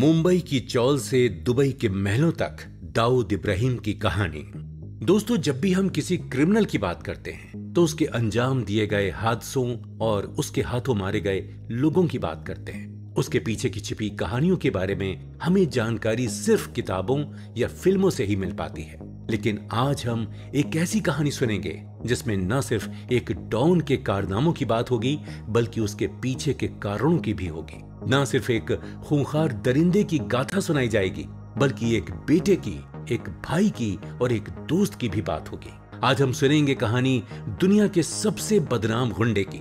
मुंबई की चौल से दुबई के महलों तक दाऊद इब्राहिम की कहानी दोस्तों जब भी हम किसी क्रिमिनल की बात करते हैं तो उसके अंजाम दिए गए हादसों और उसके हाथों मारे गए लोगों की बात करते हैं उसके पीछे की छिपी कहानियों के बारे में हमें जानकारी सिर्फ किताबों या फिल्मों से ही मिल पाती है लेकिन आज हम एक ऐसी कहानी सुनेंगे जिसमें न सिर्फ एक डॉन के कारनामों की बात होगी बल्कि उसके पीछे के कारणों की भी होगी न सिर्फ एक खूंखार दरिंदे की गाथा सुनाई जाएगी बल्कि एक बेटे की एक भाई की और एक दोस्त की भी बात होगी आज हम सुनेंगे कहानी दुनिया के सबसे बदनाम गुंडे की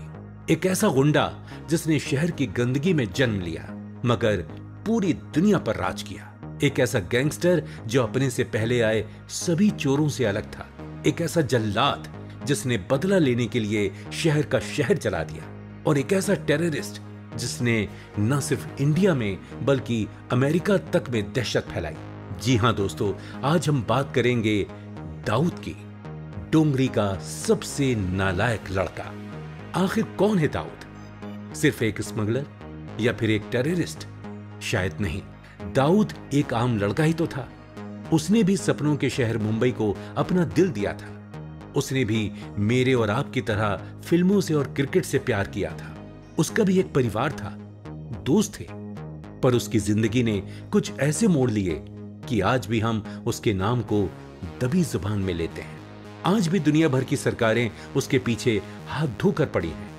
एक ऐसा गुंडा जिसने शहर की गंदगी में जन्म लिया मगर पूरी दुनिया पर राज किया एक ऐसा गैंगस्टर जो अपने से पहले आए सभी चोरों से अलग था एक ऐसा जल्लाद जिसने बदला लेने के लिए शहर का शहर चला दिया और एक ऐसा टेररिस्ट जिसने न सिर्फ इंडिया में बल्कि अमेरिका तक में दहशत फैलाई जी हां दोस्तों आज हम बात करेंगे दाऊद की डोंगरी का सबसे नालायक लड़का आखिर कौन है दाऊद सिर्फ एक स्मगलर या फिर एक टेररिस्ट शायद नहीं दाऊद एक आम लड़का ही तो था उसने भी सपनों के शहर मुंबई को अपना दिल दिया था उसने भी मेरे और आपकी तरह फिल्मों से और क्रिकेट से प्यार किया था उसका भी एक परिवार था दोस्त थे पर उसकी जिंदगी ने कुछ ऐसे मोड़ लिए कि आज भी हम उसके नाम को दबी जुबान में लेते हैं आज भी दुनिया भर की सरकारें उसके पीछे हाथ धोकर पड़ी हैं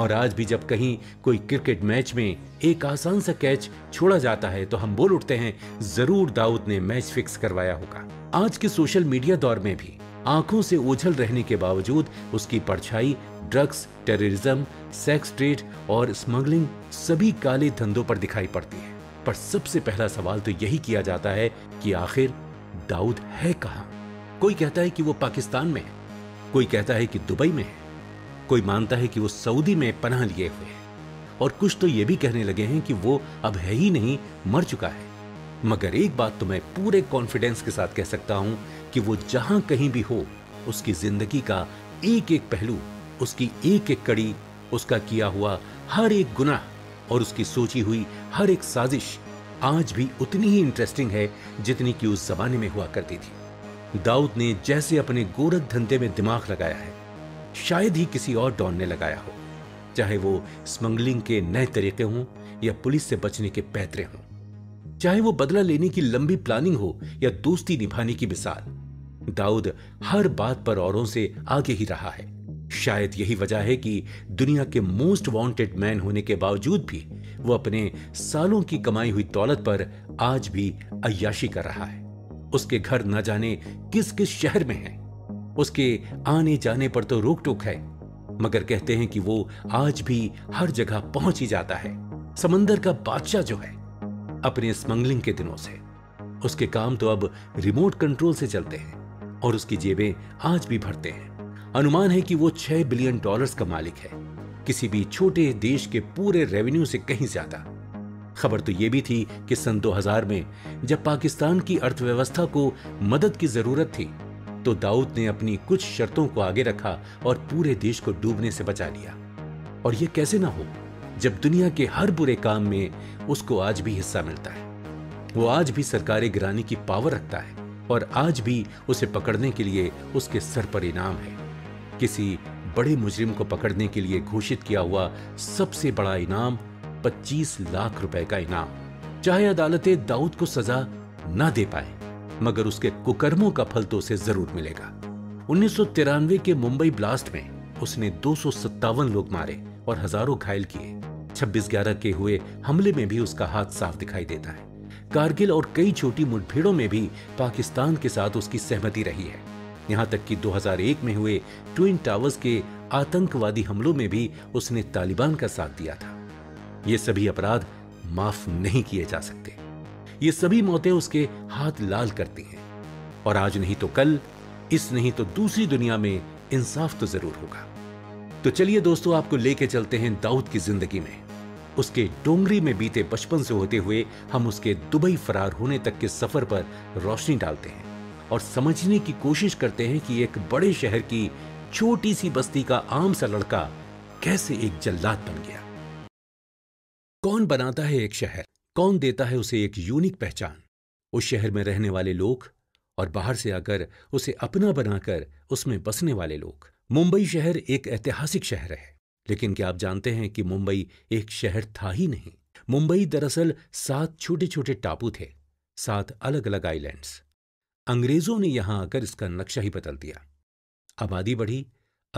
और आज भी जब कहीं कोई क्रिकेट मैच में एक आसान सा कैच छोड़ा जाता है तो हम बोल उठते हैं जरूर दाऊद ने मैच फिक्स करवाया होगा आज के सोशल मीडिया दौर में भी आंखों से ओझल रहने के बावजूद उसकी परछाई ड्रग्स टेररिज्म सेक्स ट्रेड और स्मगलिंग सभी काले धंधों पर दिखाई पड़ती है पर सबसे पहला सवाल तो यही किया जाता है कि आखिर दाऊद है कहा कोई कहता है कि वो पाकिस्तान में है कोई कहता है कि दुबई में है कोई मानता है कि वो सऊदी में पनाह लिए हुए है और कुछ तो ये भी कहने लगे हैं कि वो अब है ही नहीं मर चुका है मगर एक बात तो मैं पूरे कॉन्फिडेंस के साथ कह सकता हूं कि वो जहां कहीं भी हो उसकी जिंदगी का एक एक पहलू उसकी एक एक कड़ी उसका किया हुआ हर एक गुनाह और उसकी सोची हुई हर एक साजिश आज भी उतनी ही इंटरेस्टिंग है जितनी कि उस जमाने में हुआ करती थी दाऊद ने जैसे अपने गोरख धंधे में दिमाग लगाया है शायद ही किसी और डॉन ने लगाया हो चाहे वो स्मगलिंग के नए तरीके हों या पुलिस से बचने के पैतरे हों चाहे वो बदला लेने की लंबी प्लानिंग हो या दोस्ती निभाने की मिसाल दाऊद हर बात पर औरों से आगे ही रहा है शायद यही वजह है कि दुनिया के मोस्ट वांटेड मैन होने के बावजूद भी वो अपने सालों की कमाई हुई दौलत पर आज भी अयाशी कर रहा है उसके घर न जाने किस किस शहर में है उसके आने जाने पर तो रोक टोक है मगर कहते हैं कि वो आज भी हर जगह पहुंच ही जाता है समंदर का बादशाह जो है अपने स्मगलिंग के दिनों से उसके काम तो अब रिमोट कंट्रोल से चलते हैं और उसकी जेबें आज भी भरते हैं अनुमान है कि वो 6 बिलियन डॉलर्स का मालिक है किसी भी छोटे देश के पूरे रेवेन्यू से कहीं ज्यादा खबर तो यह भी थी कि सन 2000 में जब पाकिस्तान की अर्थव्यवस्था को मदद की जरूरत थी तो दाऊद ने अपनी कुछ शर्तों को आगे रखा और पूरे देश को डूबने से बचा लिया और यह कैसे ना हो जब दुनिया के हर बुरे काम में उसको आज भी हिस्सा मिलता है वो आज भी सरकारी गिराने की पावर रखता है और आज भी उसे पकड़ने के लिए उसके सर पर इनाम है किसी बड़े मुजरिम को पकड़ने के लिए घोषित किया हुआ सबसे बड़ा इनाम 25 लाख रुपए का इनाम चाहे अदालतें दाऊद को सजा न दे पाए मगर उसके कुकर्मों का फल तो उसे जरूर मिलेगा उन्नीस के मुंबई ब्लास्ट में उसने दो लोग मारे और हजारों घायल किए छब्बीस ग्यारह के हुए हमले में भी उसका हाथ साफ दिखाई देता है कारगिल और कई छोटी मुठभेड़ों में भी पाकिस्तान के साथ उसकी सहमति रही है यहाँ तक कि 2001 में हुए ट्विन टावर्स के आतंकवादी हमलों में भी उसने तालिबान का साथ दिया था ये सभी अपराध माफ नहीं किए जा सकते ये सभी मौतें उसके हाथ लाल करती हैं और आज नहीं तो कल इस नहीं तो दूसरी दुनिया में इंसाफ तो जरूर होगा तो चलिए दोस्तों आपको लेके चलते हैं दाऊद की जिंदगी में उसके डोंगरी में बीते बचपन से होते हुए हम उसके दुबई फरार होने तक के सफर पर रोशनी डालते हैं और समझने की कोशिश करते हैं कि एक बड़े शहर की छोटी सी बस्ती का आम सा लड़का कैसे एक जल्लाद बन गया कौन बनाता है एक शहर कौन देता है उसे एक यूनिक पहचान उस शहर में रहने वाले लोग और बाहर से आकर उसे अपना बनाकर उसमें बसने वाले लोग मुंबई शहर एक ऐतिहासिक शहर है लेकिन क्या आप जानते हैं कि मुंबई एक शहर था ही नहीं मुंबई दरअसल सात छोटे छोटे टापू थे सात अलग अलग आइलैंड्स अंग्रेजों ने यहां आकर इसका नक्शा ही बदल दिया आबादी बढ़ी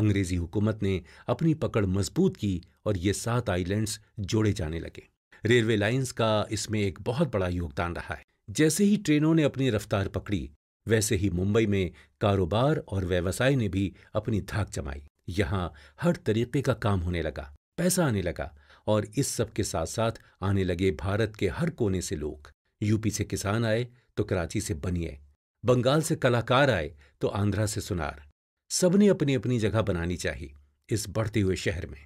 अंग्रेजी हुकूमत ने अपनी पकड़ मजबूत की और ये सात आइलैंड्स जोड़े जाने लगे रेलवे लाइंस का इसमें एक बहुत बड़ा योगदान रहा है जैसे ही ट्रेनों ने अपनी रफ्तार पकड़ी वैसे ही मुंबई में कारोबार और व्यवसाय ने भी अपनी धाक जमाई यहां हर तरीके का काम होने लगा पैसा आने लगा और इस सब के साथ साथ आने लगे भारत के हर कोने से लोग यूपी से किसान आए तो कराची से बनिए बंगाल से कलाकार आए तो आंध्रा से सुनार सबने अपनी अपनी जगह बनानी चाहिए इस बढ़ते हुए शहर में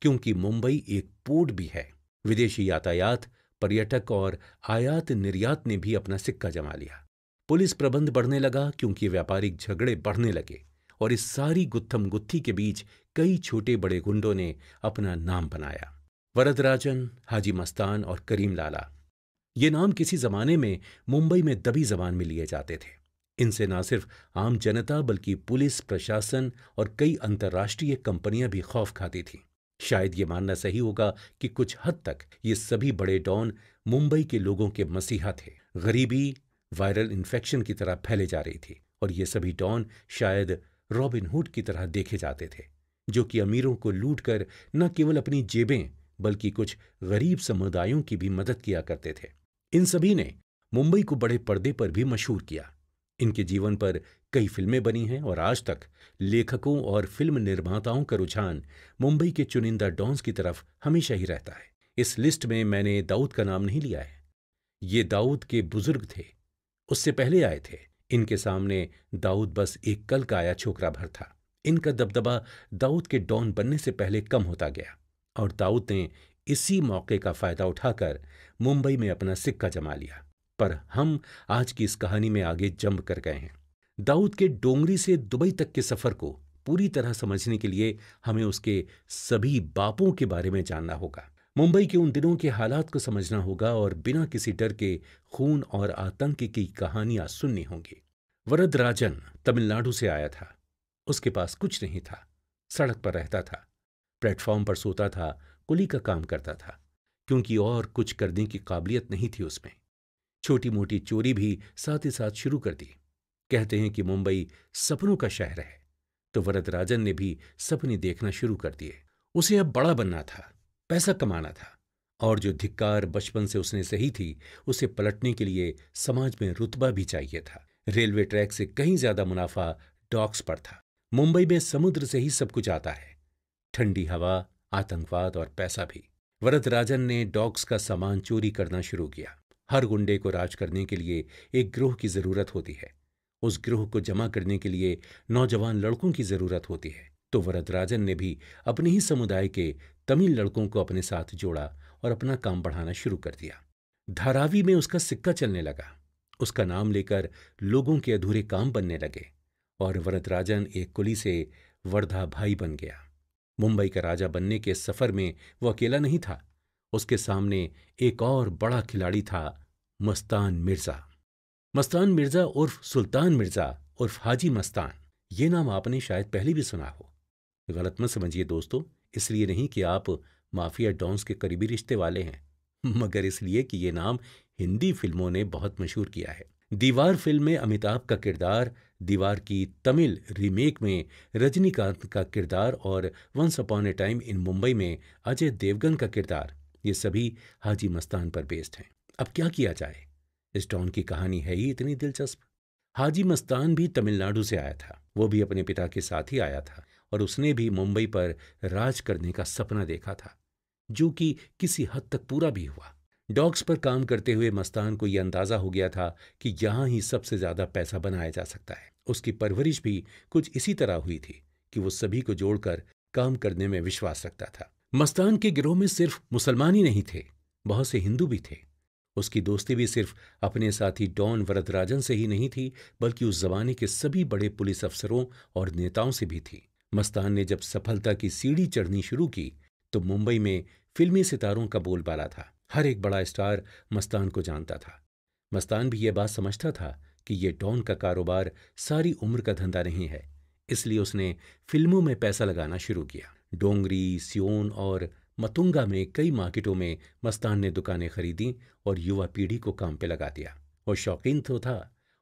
क्योंकि मुंबई एक पोर्ट भी है विदेशी यातायात पर्यटक और आयात निर्यात ने भी अपना सिक्का जमा लिया पुलिस प्रबंध बढ़ने लगा क्योंकि व्यापारिक झगड़े बढ़ने लगे और इस सारी गुत्थम गुत्थी के बीच कई छोटे बड़े गुंडों ने अपना नाम बनाया वरदराजन हाजी मस्तान और करीम लाला ये नाम किसी जमाने में मुंबई में दबी जबान में लिए जाते थे इनसे ना सिर्फ आम जनता बल्कि पुलिस प्रशासन और कई अंतर्राष्ट्रीय कंपनियां भी खौफ खाती थीं शायद ये मानना सही होगा कि कुछ हद तक ये सभी बड़े डॉन मुंबई के लोगों के मसीहा थे गरीबी वायरल इन्फेक्शन की तरह फैले जा रही थी और ये सभी डॉन शायद रॉबिनहुड की तरह देखे जाते थे जो कि अमीरों को लूट कर न केवल अपनी जेबें बल्कि कुछ गरीब समुदायों की भी मदद किया करते थे इन सभी ने मुंबई को बड़े पर्दे पर भी मशहूर किया इनके जीवन पर कई फिल्में बनी हैं और आज तक लेखकों और फिल्म निर्माताओं का रुझान मुंबई के चुनिंदा डॉन्स की तरफ हमेशा ही रहता है इस लिस्ट में मैंने दाऊद का नाम नहीं लिया है ये दाऊद के बुजुर्ग थे उससे पहले आए थे इनके सामने दाऊद बस एक कल का आया छोकरा भर था इनका दबदबा दाऊद के डॉन बनने से पहले कम होता गया और दाऊद ने इसी मौके का फायदा उठाकर मुंबई में अपना सिक्का जमा लिया पर हम आज की इस कहानी में आगे जम कर गए हैं दाऊद के डोंगरी से दुबई तक के सफर को पूरी तरह समझने के लिए हमें उसके सभी बापों के बारे में जानना होगा मुंबई के उन दिनों के हालात को समझना होगा और बिना किसी डर के खून और आतंक की कहानियां सुननी होंगी वरद राजन तमिलनाडु से आया था उसके पास कुछ नहीं था सड़क पर रहता था प्लेटफॉर्म पर सोता था कुली का काम करता था क्योंकि और कुछ करने की काबिलियत नहीं थी उसमें छोटी मोटी चोरी भी साथ ही साथ शुरू कर दी कहते हैं कि मुंबई सपनों का शहर है तो वरदराजन ने भी सपने देखना शुरू कर दिए उसे अब बड़ा बनना था पैसा कमाना था और जो धिक्कार बचपन से उसने सही थी उसे पलटने के लिए समाज में रुतबा भी चाहिए था रेलवे ट्रैक से कहीं ज्यादा मुनाफा डॉक्स पर था मुंबई में समुद्र से ही सब कुछ आता है ठंडी हवा आतंकवाद और पैसा भी वरदराजन ने डॉग्स का सामान चोरी करना शुरू किया हर गुंडे को राज करने के लिए एक ग्रोह की जरूरत होती है उस ग्रोह को जमा करने के लिए नौजवान लड़कों की जरूरत होती है तो वरदराजन ने भी अपने ही समुदाय के तमिल लड़कों को अपने साथ जोड़ा और अपना काम बढ़ाना शुरू कर दिया धारावी में उसका सिक्का चलने लगा उसका नाम लेकर लोगों के अधूरे काम बनने लगे और वरदराजन एक कुली से वर्धा भाई बन गया मुंबई का राजा बनने के सफर में वो अकेला नहीं था उसके सामने एक और बड़ा खिलाड़ी था मस्तान मिर्जा मस्तान मिर्जा उर्फ सुल्तान मिर्जा उर्फ हाजी मस्तान ये नाम आपने शायद पहले भी सुना हो गलत मत समझिए दोस्तों इसलिए नहीं कि आप माफिया डॉन्स के करीबी रिश्ते वाले हैं मगर इसलिए कि ये नाम हिंदी फिल्मों ने बहुत मशहूर किया है दीवार फिल्म में अमिताभ का किरदार दीवार की तमिल रीमेक में रजनीकांत का किरदार और once upon a time in Mumbai में अजय देवगन का किरदार ये सभी हाजी मस्तान पर बेस्ड हैं अब क्या किया जाए इस डॉन की कहानी है ही इतनी दिलचस्प हाजी मस्तान भी तमिलनाडु से आया था वो भी अपने पिता के साथ ही आया था और उसने भी मुंबई पर राज करने का सपना देखा था जो कि किसी हद तक पूरा भी हुआ डॉग्स पर काम करते हुए मस्तान को यह अंदाज़ा हो गया था कि यहाँ ही सबसे ज़्यादा पैसा बनाया जा सकता है उसकी परवरिश भी कुछ इसी तरह हुई थी कि वो सभी को जोड़कर काम करने में विश्वास रखता था मस्तान के गिरोह में सिर्फ मुसलमान ही नहीं थे बहुत से हिंदू भी थे उसकी दोस्ती भी सिर्फ अपने साथी डॉन वरदराजन से ही नहीं थी बल्कि उस जमाने के सभी बड़े पुलिस अफसरों और नेताओं से भी थी मस्तान ने जब सफलता की सीढ़ी चढ़नी शुरू की तो मुंबई में फिल्मी सितारों का बोलबाला था हर एक बड़ा स्टार मस्तान को जानता था मस्तान भी यह बात समझता था कि यह डॉन का कारोबार सारी उम्र का धंधा नहीं है इसलिए उसने फिल्मों में पैसा लगाना शुरू किया डोंगरी सियोन और मतुंगा में कई मार्केटों में मस्तान ने दुकानें खरीदी और युवा पीढ़ी को काम पे लगा दिया और शौकीन तो था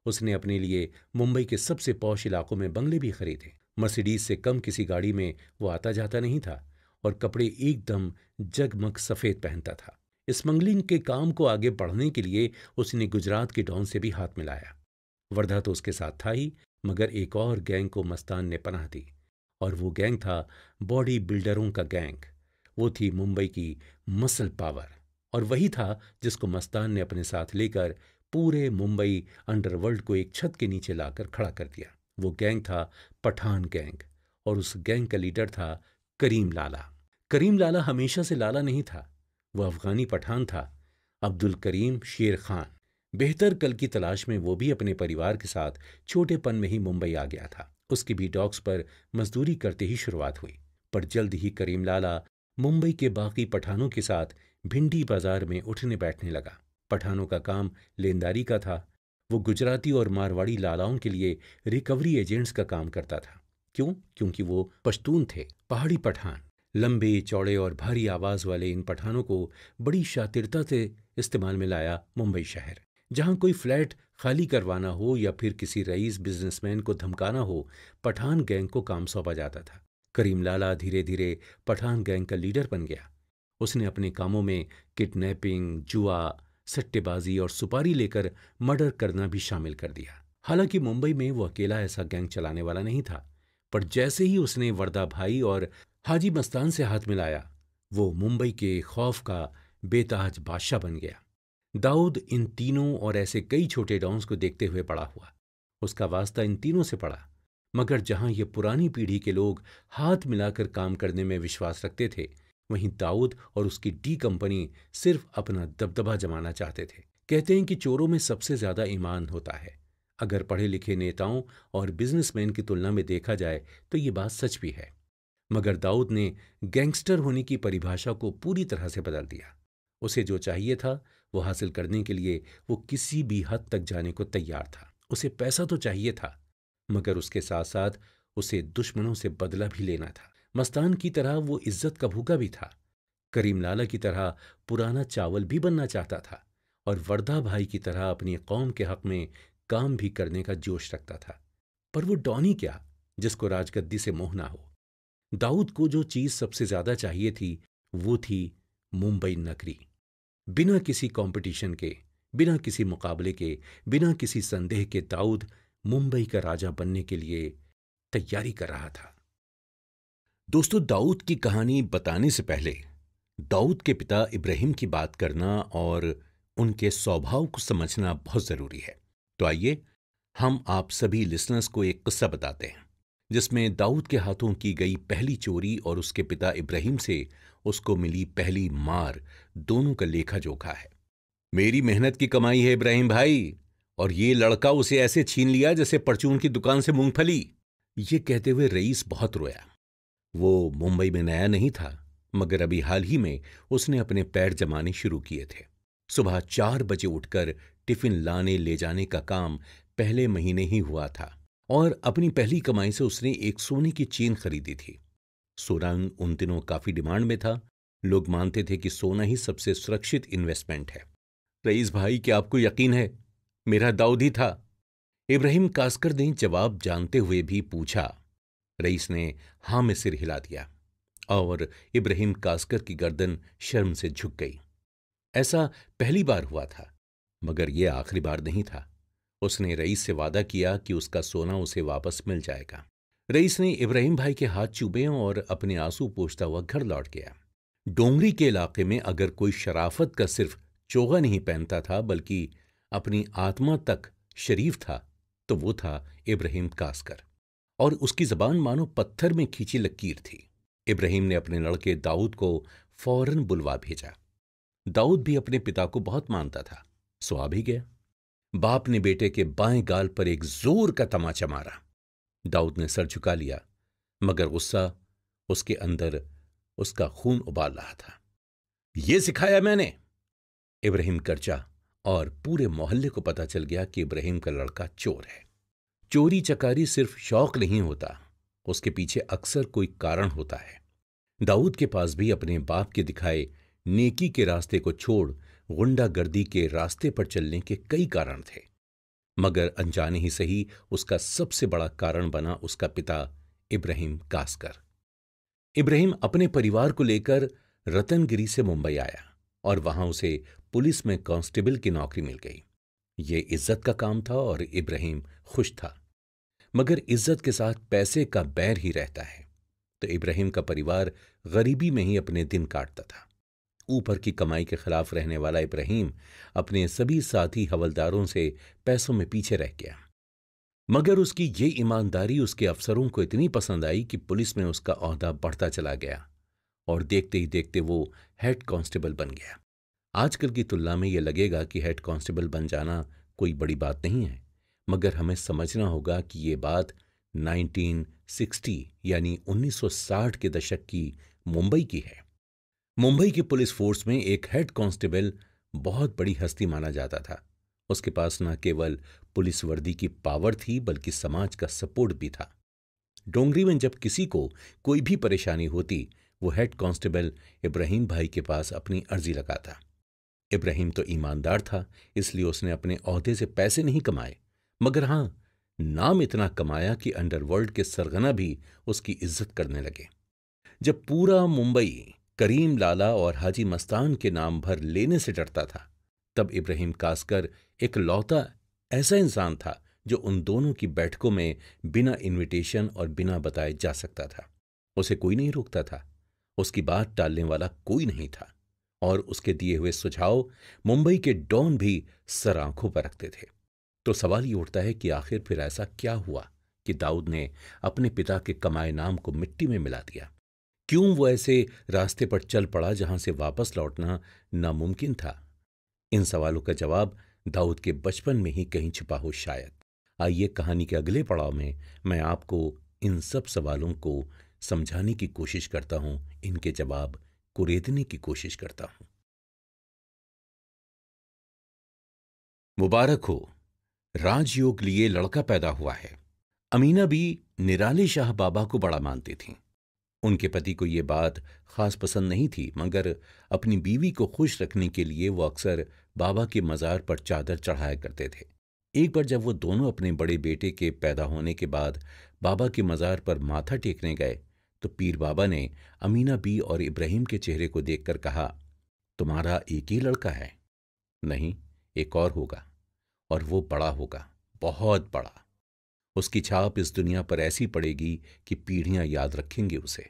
उसने अपने लिए मुंबई के सबसे पौश इलाकों में बंगले भी खरीदे मर्सिडीज से कम किसी गाड़ी में वो आता जाता नहीं था और कपड़े एकदम जगमग सफ़ेद पहनता था स्मगलिंग के काम को आगे बढ़ने के लिए उसने गुजरात के डॉन से भी हाथ मिलाया वर्धा तो उसके साथ था ही मगर एक और गैंग को मस्तान ने पनाह दी और वो गैंग था बॉडी बिल्डरों का गैंग वो थी मुंबई की मसल पावर और वही था जिसको मस्तान ने अपने साथ लेकर पूरे मुंबई अंडरवर्ल्ड को एक छत के नीचे लाकर खड़ा कर दिया वो गैंग था पठान गैंग और उस गैंग का लीडर था करीम लाला करीम लाला हमेशा से लाला नहीं था वह अफगानी पठान था अब्दुल करीम शेर खान बेहतर कल की तलाश में वो भी अपने परिवार के साथ छोटेपन में ही मुंबई आ गया था उसकी भी डॉक्स पर मजदूरी करते ही शुरुआत हुई पर जल्द ही करीम लाला मुंबई के बाकी पठानों के साथ भिंडी बाजार में उठने बैठने लगा पठानों का काम लेनदारी का था वो गुजराती और मारवाड़ी लालाओं के लिए रिकवरी एजेंट्स का काम करता था क्यों क्योंकि वो पश्तून थे पहाड़ी पठान लंबे चौड़े और भारी आवाज वाले इन पठानों को बड़ी शातिरता से इस्तेमाल में लाया मुंबई शहर जहां कोई फ्लैट खाली करवाना हो या फिर किसी रईस बिजनेसमैन को धमकाना हो पठान गैंग को काम सौंपा जाता था करीम लाला धीरे धीरे पठान गैंग का लीडर बन गया उसने अपने कामों में किडनैपिंग जुआ सट्टेबाजी और सुपारी लेकर मर्डर करना भी शामिल कर दिया हालांकि मुंबई में वो अकेला ऐसा गैंग चलाने वाला नहीं था पर जैसे ही उसने वर्दा भाई और हाजी मस्तान से हाथ मिलाया वो मुंबई के खौफ का बेताज बादशाह बन गया दाऊद इन तीनों और ऐसे कई छोटे डॉन्स को देखते हुए पड़ा हुआ उसका वास्ता इन तीनों से पड़ा मगर जहां ये पुरानी पीढ़ी के लोग हाथ मिलाकर काम करने में विश्वास रखते थे वहीं दाऊद और उसकी डी कंपनी सिर्फ अपना दबदबा जमाना चाहते थे कहते हैं कि चोरों में सबसे ज्यादा ईमान होता है अगर पढ़े लिखे नेताओं और बिजनेसमैन की तुलना में देखा जाए तो ये बात सच भी है मगर दाऊद ने गैंगस्टर होने की परिभाषा को पूरी तरह से बदल दिया उसे जो चाहिए था वो हासिल करने के लिए वो किसी भी हद तक जाने को तैयार था उसे पैसा तो चाहिए था मगर उसके साथ साथ उसे दुश्मनों से बदला भी लेना था मस्तान की तरह वो इज्जत का भूखा भी था करीम लाला की तरह पुराना चावल भी बनना चाहता था और वर्धा भाई की तरह अपनी कौम के हक में काम भी करने का जोश रखता था पर वो डॉनी क्या जिसको राजगद्दी से मोहना हो दाऊद को जो चीज सबसे ज्यादा चाहिए थी वो थी मुंबई नगरी बिना किसी कंपटीशन के बिना किसी मुकाबले के बिना किसी संदेह के दाऊद मुंबई का राजा बनने के लिए तैयारी कर रहा था दोस्तों दाऊद की कहानी बताने से पहले दाऊद के पिता इब्राहिम की बात करना और उनके स्वभाव को समझना बहुत जरूरी है तो आइए हम आप सभी लिसनर्स को एक किस्सा बताते हैं जिसमें दाऊद के हाथों की गई पहली चोरी और उसके पिता इब्राहिम से उसको मिली पहली मार दोनों का लेखा जोखा है मेरी मेहनत की कमाई है इब्राहिम भाई और ये लड़का उसे ऐसे छीन लिया जैसे परचून की दुकान से मूंगफली ये कहते हुए रईस बहुत रोया वो मुंबई में नया नहीं था मगर अभी हाल ही में उसने अपने पैर जमाने शुरू किए थे सुबह चार बजे उठकर टिफिन लाने ले जाने का काम पहले महीने ही हुआ था और अपनी पहली कमाई से उसने एक सोने की चेन खरीदी थी सोना उन दिनों काफी डिमांड में था लोग मानते थे कि सोना ही सबसे सुरक्षित इन्वेस्टमेंट है रईस भाई क्या आपको यकीन है मेरा दाऊद ही था इब्राहिम कास्कर ने जवाब जानते हुए भी पूछा रईस ने हा में सिर हिला दिया और इब्राहिम कास्कर की गर्दन शर्म से झुक गई ऐसा पहली बार हुआ था मगर यह आखिरी बार नहीं था उसने रईस से वादा किया कि उसका सोना उसे वापस मिल जाएगा रईस ने इब्राहिम भाई के हाथ चुभे और अपने आंसू पोछता हुआ घर लौट गया डोंगरी के इलाके में अगर कोई शराफत का सिर्फ चोगा नहीं पहनता था बल्कि अपनी आत्मा तक शरीफ था तो वो था इब्राहिम कास्कर और उसकी जबान मानो पत्थर में खींची लकीर थी इब्राहिम ने अपने लड़के दाऊद को फौरन बुलवा भेजा दाऊद भी अपने पिता को बहुत मानता था सो आ भी गया बाप ने बेटे के बाएं गाल पर एक जोर का तमाचा मारा दाऊद ने सर झुका लिया मगर गुस्सा उसके अंदर उसका खून उबाल रहा था ये सिखाया मैंने इब्राहिम गर्जा और पूरे मोहल्ले को पता चल गया कि इब्राहिम का लड़का चोर है चोरी चकारी सिर्फ शौक नहीं होता उसके पीछे अक्सर कोई कारण होता है दाऊद के पास भी अपने बाप के दिखाए नेकी के रास्ते को छोड़ गुंडागर्दी के रास्ते पर चलने के कई कारण थे मगर अनजाने ही सही उसका सबसे बड़ा कारण बना उसका पिता इब्राहिम कास्कर इब्राहिम अपने परिवार को लेकर रतनगिरी से मुंबई आया और वहां उसे पुलिस में कांस्टेबल की नौकरी मिल गई ये इज्जत का काम था और इब्राहिम खुश था मगर इज्जत के साथ पैसे का बैर ही रहता है तो इब्राहिम का परिवार गरीबी में ही अपने दिन काटता था ऊपर की कमाई के खिलाफ रहने वाला इब्राहिम अपने सभी साथी हवलदारों से पैसों में पीछे रह गया मगर उसकी ये ईमानदारी उसके अफसरों को इतनी पसंद आई कि पुलिस में उसका अहदा बढ़ता चला गया और देखते ही देखते वो हेड कांस्टेबल बन गया आजकल की तुलना में यह लगेगा कि हेड कांस्टेबल बन जाना कोई बड़ी बात नहीं है मगर हमें समझना होगा कि ये बात 1960 यानी 1960 के दशक की मुंबई की है मुंबई की पुलिस फोर्स में एक हेड कांस्टेबल बहुत बड़ी हस्ती माना जाता था उसके पास न केवल पुलिस वर्दी की पावर थी बल्कि समाज का सपोर्ट भी था डोंगरी में जब किसी को कोई भी परेशानी होती वो हेड कांस्टेबल इब्राहिम भाई के पास अपनी अर्जी लगाता इब्राहिम तो ईमानदार था इसलिए उसने अपने अहदे से पैसे नहीं कमाए मगर हाँ नाम इतना कमाया कि अंडरवर्ल्ड के सरगना भी उसकी इज्जत करने लगे जब पूरा मुंबई करीम लाला और हाजी मस्तान के नाम भर लेने से डरता था तब इब्राहिम कास्कर एक लौता ऐसा इंसान था जो उन दोनों की बैठकों में बिना इनविटेशन और बिना बताए जा सकता था उसे कोई नहीं रोकता था उसकी बात टालने वाला कोई नहीं था और उसके दिए हुए सुझाव मुंबई के डॉन भी सर आंखों पर रखते थे तो सवाल ये उठता है कि आखिर फिर ऐसा क्या हुआ कि दाऊद ने अपने पिता के कमाए नाम को मिट्टी में मिला दिया क्यों वो ऐसे रास्ते पर चल पड़ा जहां से वापस लौटना नामुमकिन था इन सवालों का जवाब दाऊद के बचपन में ही कहीं छिपा हो शायद आइए कहानी के अगले पड़ाव में मैं आपको इन सब सवालों को समझाने की कोशिश करता हूं इनके जवाब कुरेदने की कोशिश करता हूं मुबारक हो राजयोग लिए लड़का पैदा हुआ है अमीना भी निराले शाह बाबा को बड़ा मानती थीं उनके पति को ये बात खास पसंद नहीं थी मगर अपनी बीवी को खुश रखने के लिए वो अक्सर बाबा के मज़ार पर चादर चढ़ाया करते थे एक बार जब वो दोनों अपने बड़े बेटे के पैदा होने के बाद बाबा के मज़ार पर माथा टेकने गए तो पीर बाबा ने अमीना बी और इब्राहिम के चेहरे को देखकर कहा तुम्हारा एक ही लड़का है नहीं एक और होगा और वो बड़ा होगा बहुत बड़ा उसकी छाप इस दुनिया पर ऐसी पड़ेगी कि पीढ़ियां याद रखेंगी उसे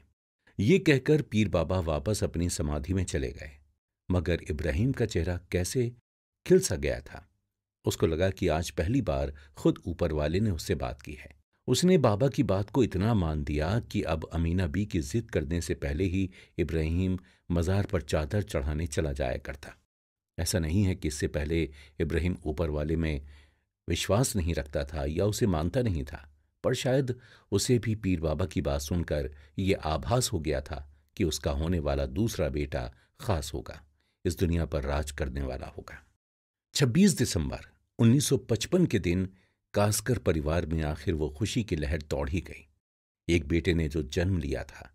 ये कहकर पीर बाबा वापस अपनी समाधि में चले गए मगर इब्राहिम का चेहरा कैसे खिल सा गया था उसको लगा कि आज पहली बार खुद ऊपर वाले ने उससे बात की है उसने बाबा की बात को इतना मान दिया कि अब अमीना बी की जिद करने से पहले ही इब्राहिम मज़ार पर चादर चढ़ाने चला जाया करता ऐसा नहीं है कि इससे पहले इब्राहिम ऊपर वाले में विश्वास नहीं रखता था या उसे मानता नहीं था पर शायद उसे भी पीर बाबा की बात सुनकर ये आभास हो गया था कि उसका होने वाला दूसरा बेटा खास होगा इस दुनिया पर राज करने वाला होगा 26 दिसंबर 1955 के दिन कास्कर परिवार में आखिर वो खुशी की लहर दौड़ ही गई एक बेटे ने जो जन्म लिया था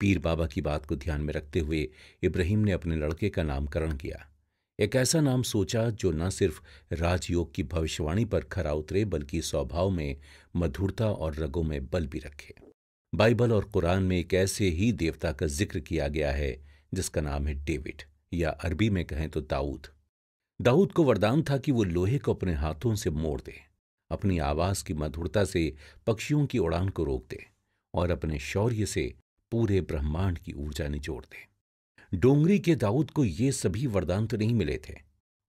पीर बाबा की बात को ध्यान में रखते हुए इब्राहिम ने अपने लड़के का नामकरण किया एक ऐसा नाम सोचा जो न सिर्फ राजयोग की भविष्यवाणी पर खरा उतरे बल्कि स्वभाव में मधुरता और रगों में बल भी रखे बाइबल और कुरान में एक ऐसे ही देवता का जिक्र किया गया है जिसका नाम है डेविड या अरबी में कहें तो दाऊद दाऊद को वरदान था कि वो लोहे को अपने हाथों से मोड़ दे अपनी आवाज की मधुरता से पक्षियों की उड़ान को रोक दे और अपने शौर्य से पूरे ब्रह्मांड की ऊर्जा निचोड़ दे डोंगरी के दाऊद को ये सभी वरदान तो नहीं मिले थे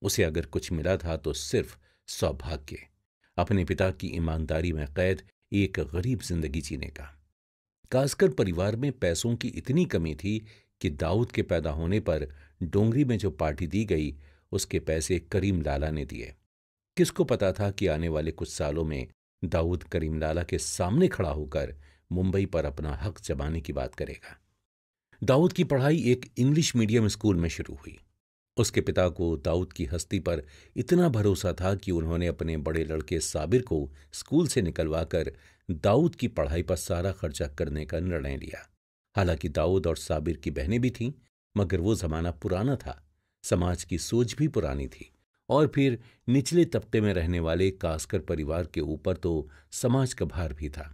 उसे अगर कुछ मिला था तो सिर्फ सौभाग्य अपने पिता की ईमानदारी में कैद एक गरीब जिंदगी जीने का कासकर परिवार में पैसों की इतनी कमी थी कि दाऊद के पैदा होने पर डोंगरी में जो पार्टी दी गई उसके पैसे करीम लाला ने दिए किसको पता था कि आने वाले कुछ सालों में दाऊद करीम लाला के सामने खड़ा होकर मुंबई पर अपना हक जमाने की बात करेगा दाऊद की पढ़ाई एक इंग्लिश मीडियम स्कूल में शुरू हुई उसके पिता को दाऊद की हस्ती पर इतना भरोसा था कि उन्होंने अपने बड़े लड़के साबिर को स्कूल से निकलवाकर दाऊद की पढ़ाई पर सारा खर्चा करने का निर्णय लिया हालांकि दाऊद और साबिर की बहनें भी थीं मगर वो जमाना पुराना था समाज की सोच भी पुरानी थी और फिर निचले तबके में रहने वाले कास्कर परिवार के ऊपर तो समाज का भार भी था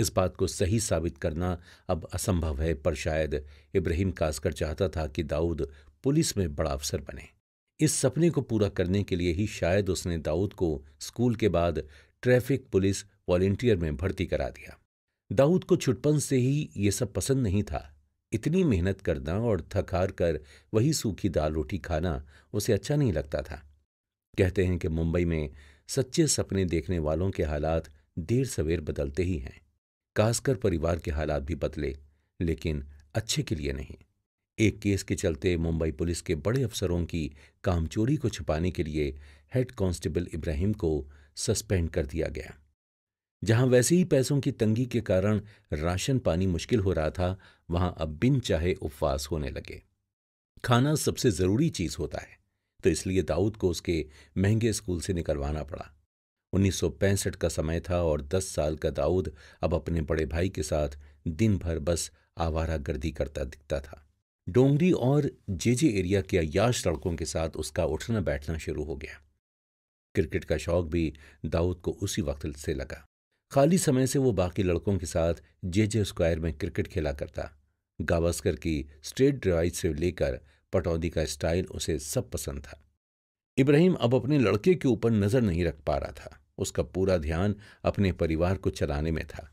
इस बात को सही साबित करना अब असंभव है पर शायद इब्राहिम कासकर चाहता था कि दाऊद पुलिस में बड़ा अफसर बने इस सपने को पूरा करने के लिए ही शायद उसने दाऊद को स्कूल के बाद ट्रैफिक पुलिस वॉलेंटियर में भर्ती करा दिया दाऊद को छुटपन से ही ये सब पसंद नहीं था इतनी मेहनत करना और थकार कर वही सूखी दाल रोटी खाना उसे अच्छा नहीं लगता था कहते हैं कि मुंबई में सच्चे सपने देखने वालों के हालात देर सवेर बदलते ही हैं खासकर परिवार के हालात भी बदले लेकिन अच्छे के लिए नहीं एक केस के चलते मुंबई पुलिस के बड़े अफसरों की कामचोरी को छिपाने के लिए हेड कांस्टेबल इब्राहिम को सस्पेंड कर दिया गया जहां वैसे ही पैसों की तंगी के कारण राशन पानी मुश्किल हो रहा था वहां अब बिन चाहे उपवास होने लगे खाना सबसे जरूरी चीज होता है तो इसलिए दाऊद को उसके महंगे स्कूल से निकलवाना पड़ा 1965 का समय था और 10 साल का दाऊद अब अपने बड़े भाई के साथ दिन भर बस आवारा गर्दी करता दिखता था डोंगरी और जे जे एरिया के अयाश लड़कों के साथ उसका उठना बैठना शुरू हो गया क्रिकेट का शौक भी दाऊद को उसी वक्त से लगा खाली समय से वो बाकी लड़कों के साथ जे जे स्क्वायर में क्रिकेट खेला करता गावस्कर की स्ट्रेट ड्राइव से लेकर पटौदी का स्टाइल उसे सब पसंद था इब्राहिम अब अपने लड़के के ऊपर नजर नहीं रख पा रहा था उसका पूरा ध्यान अपने परिवार को चलाने में था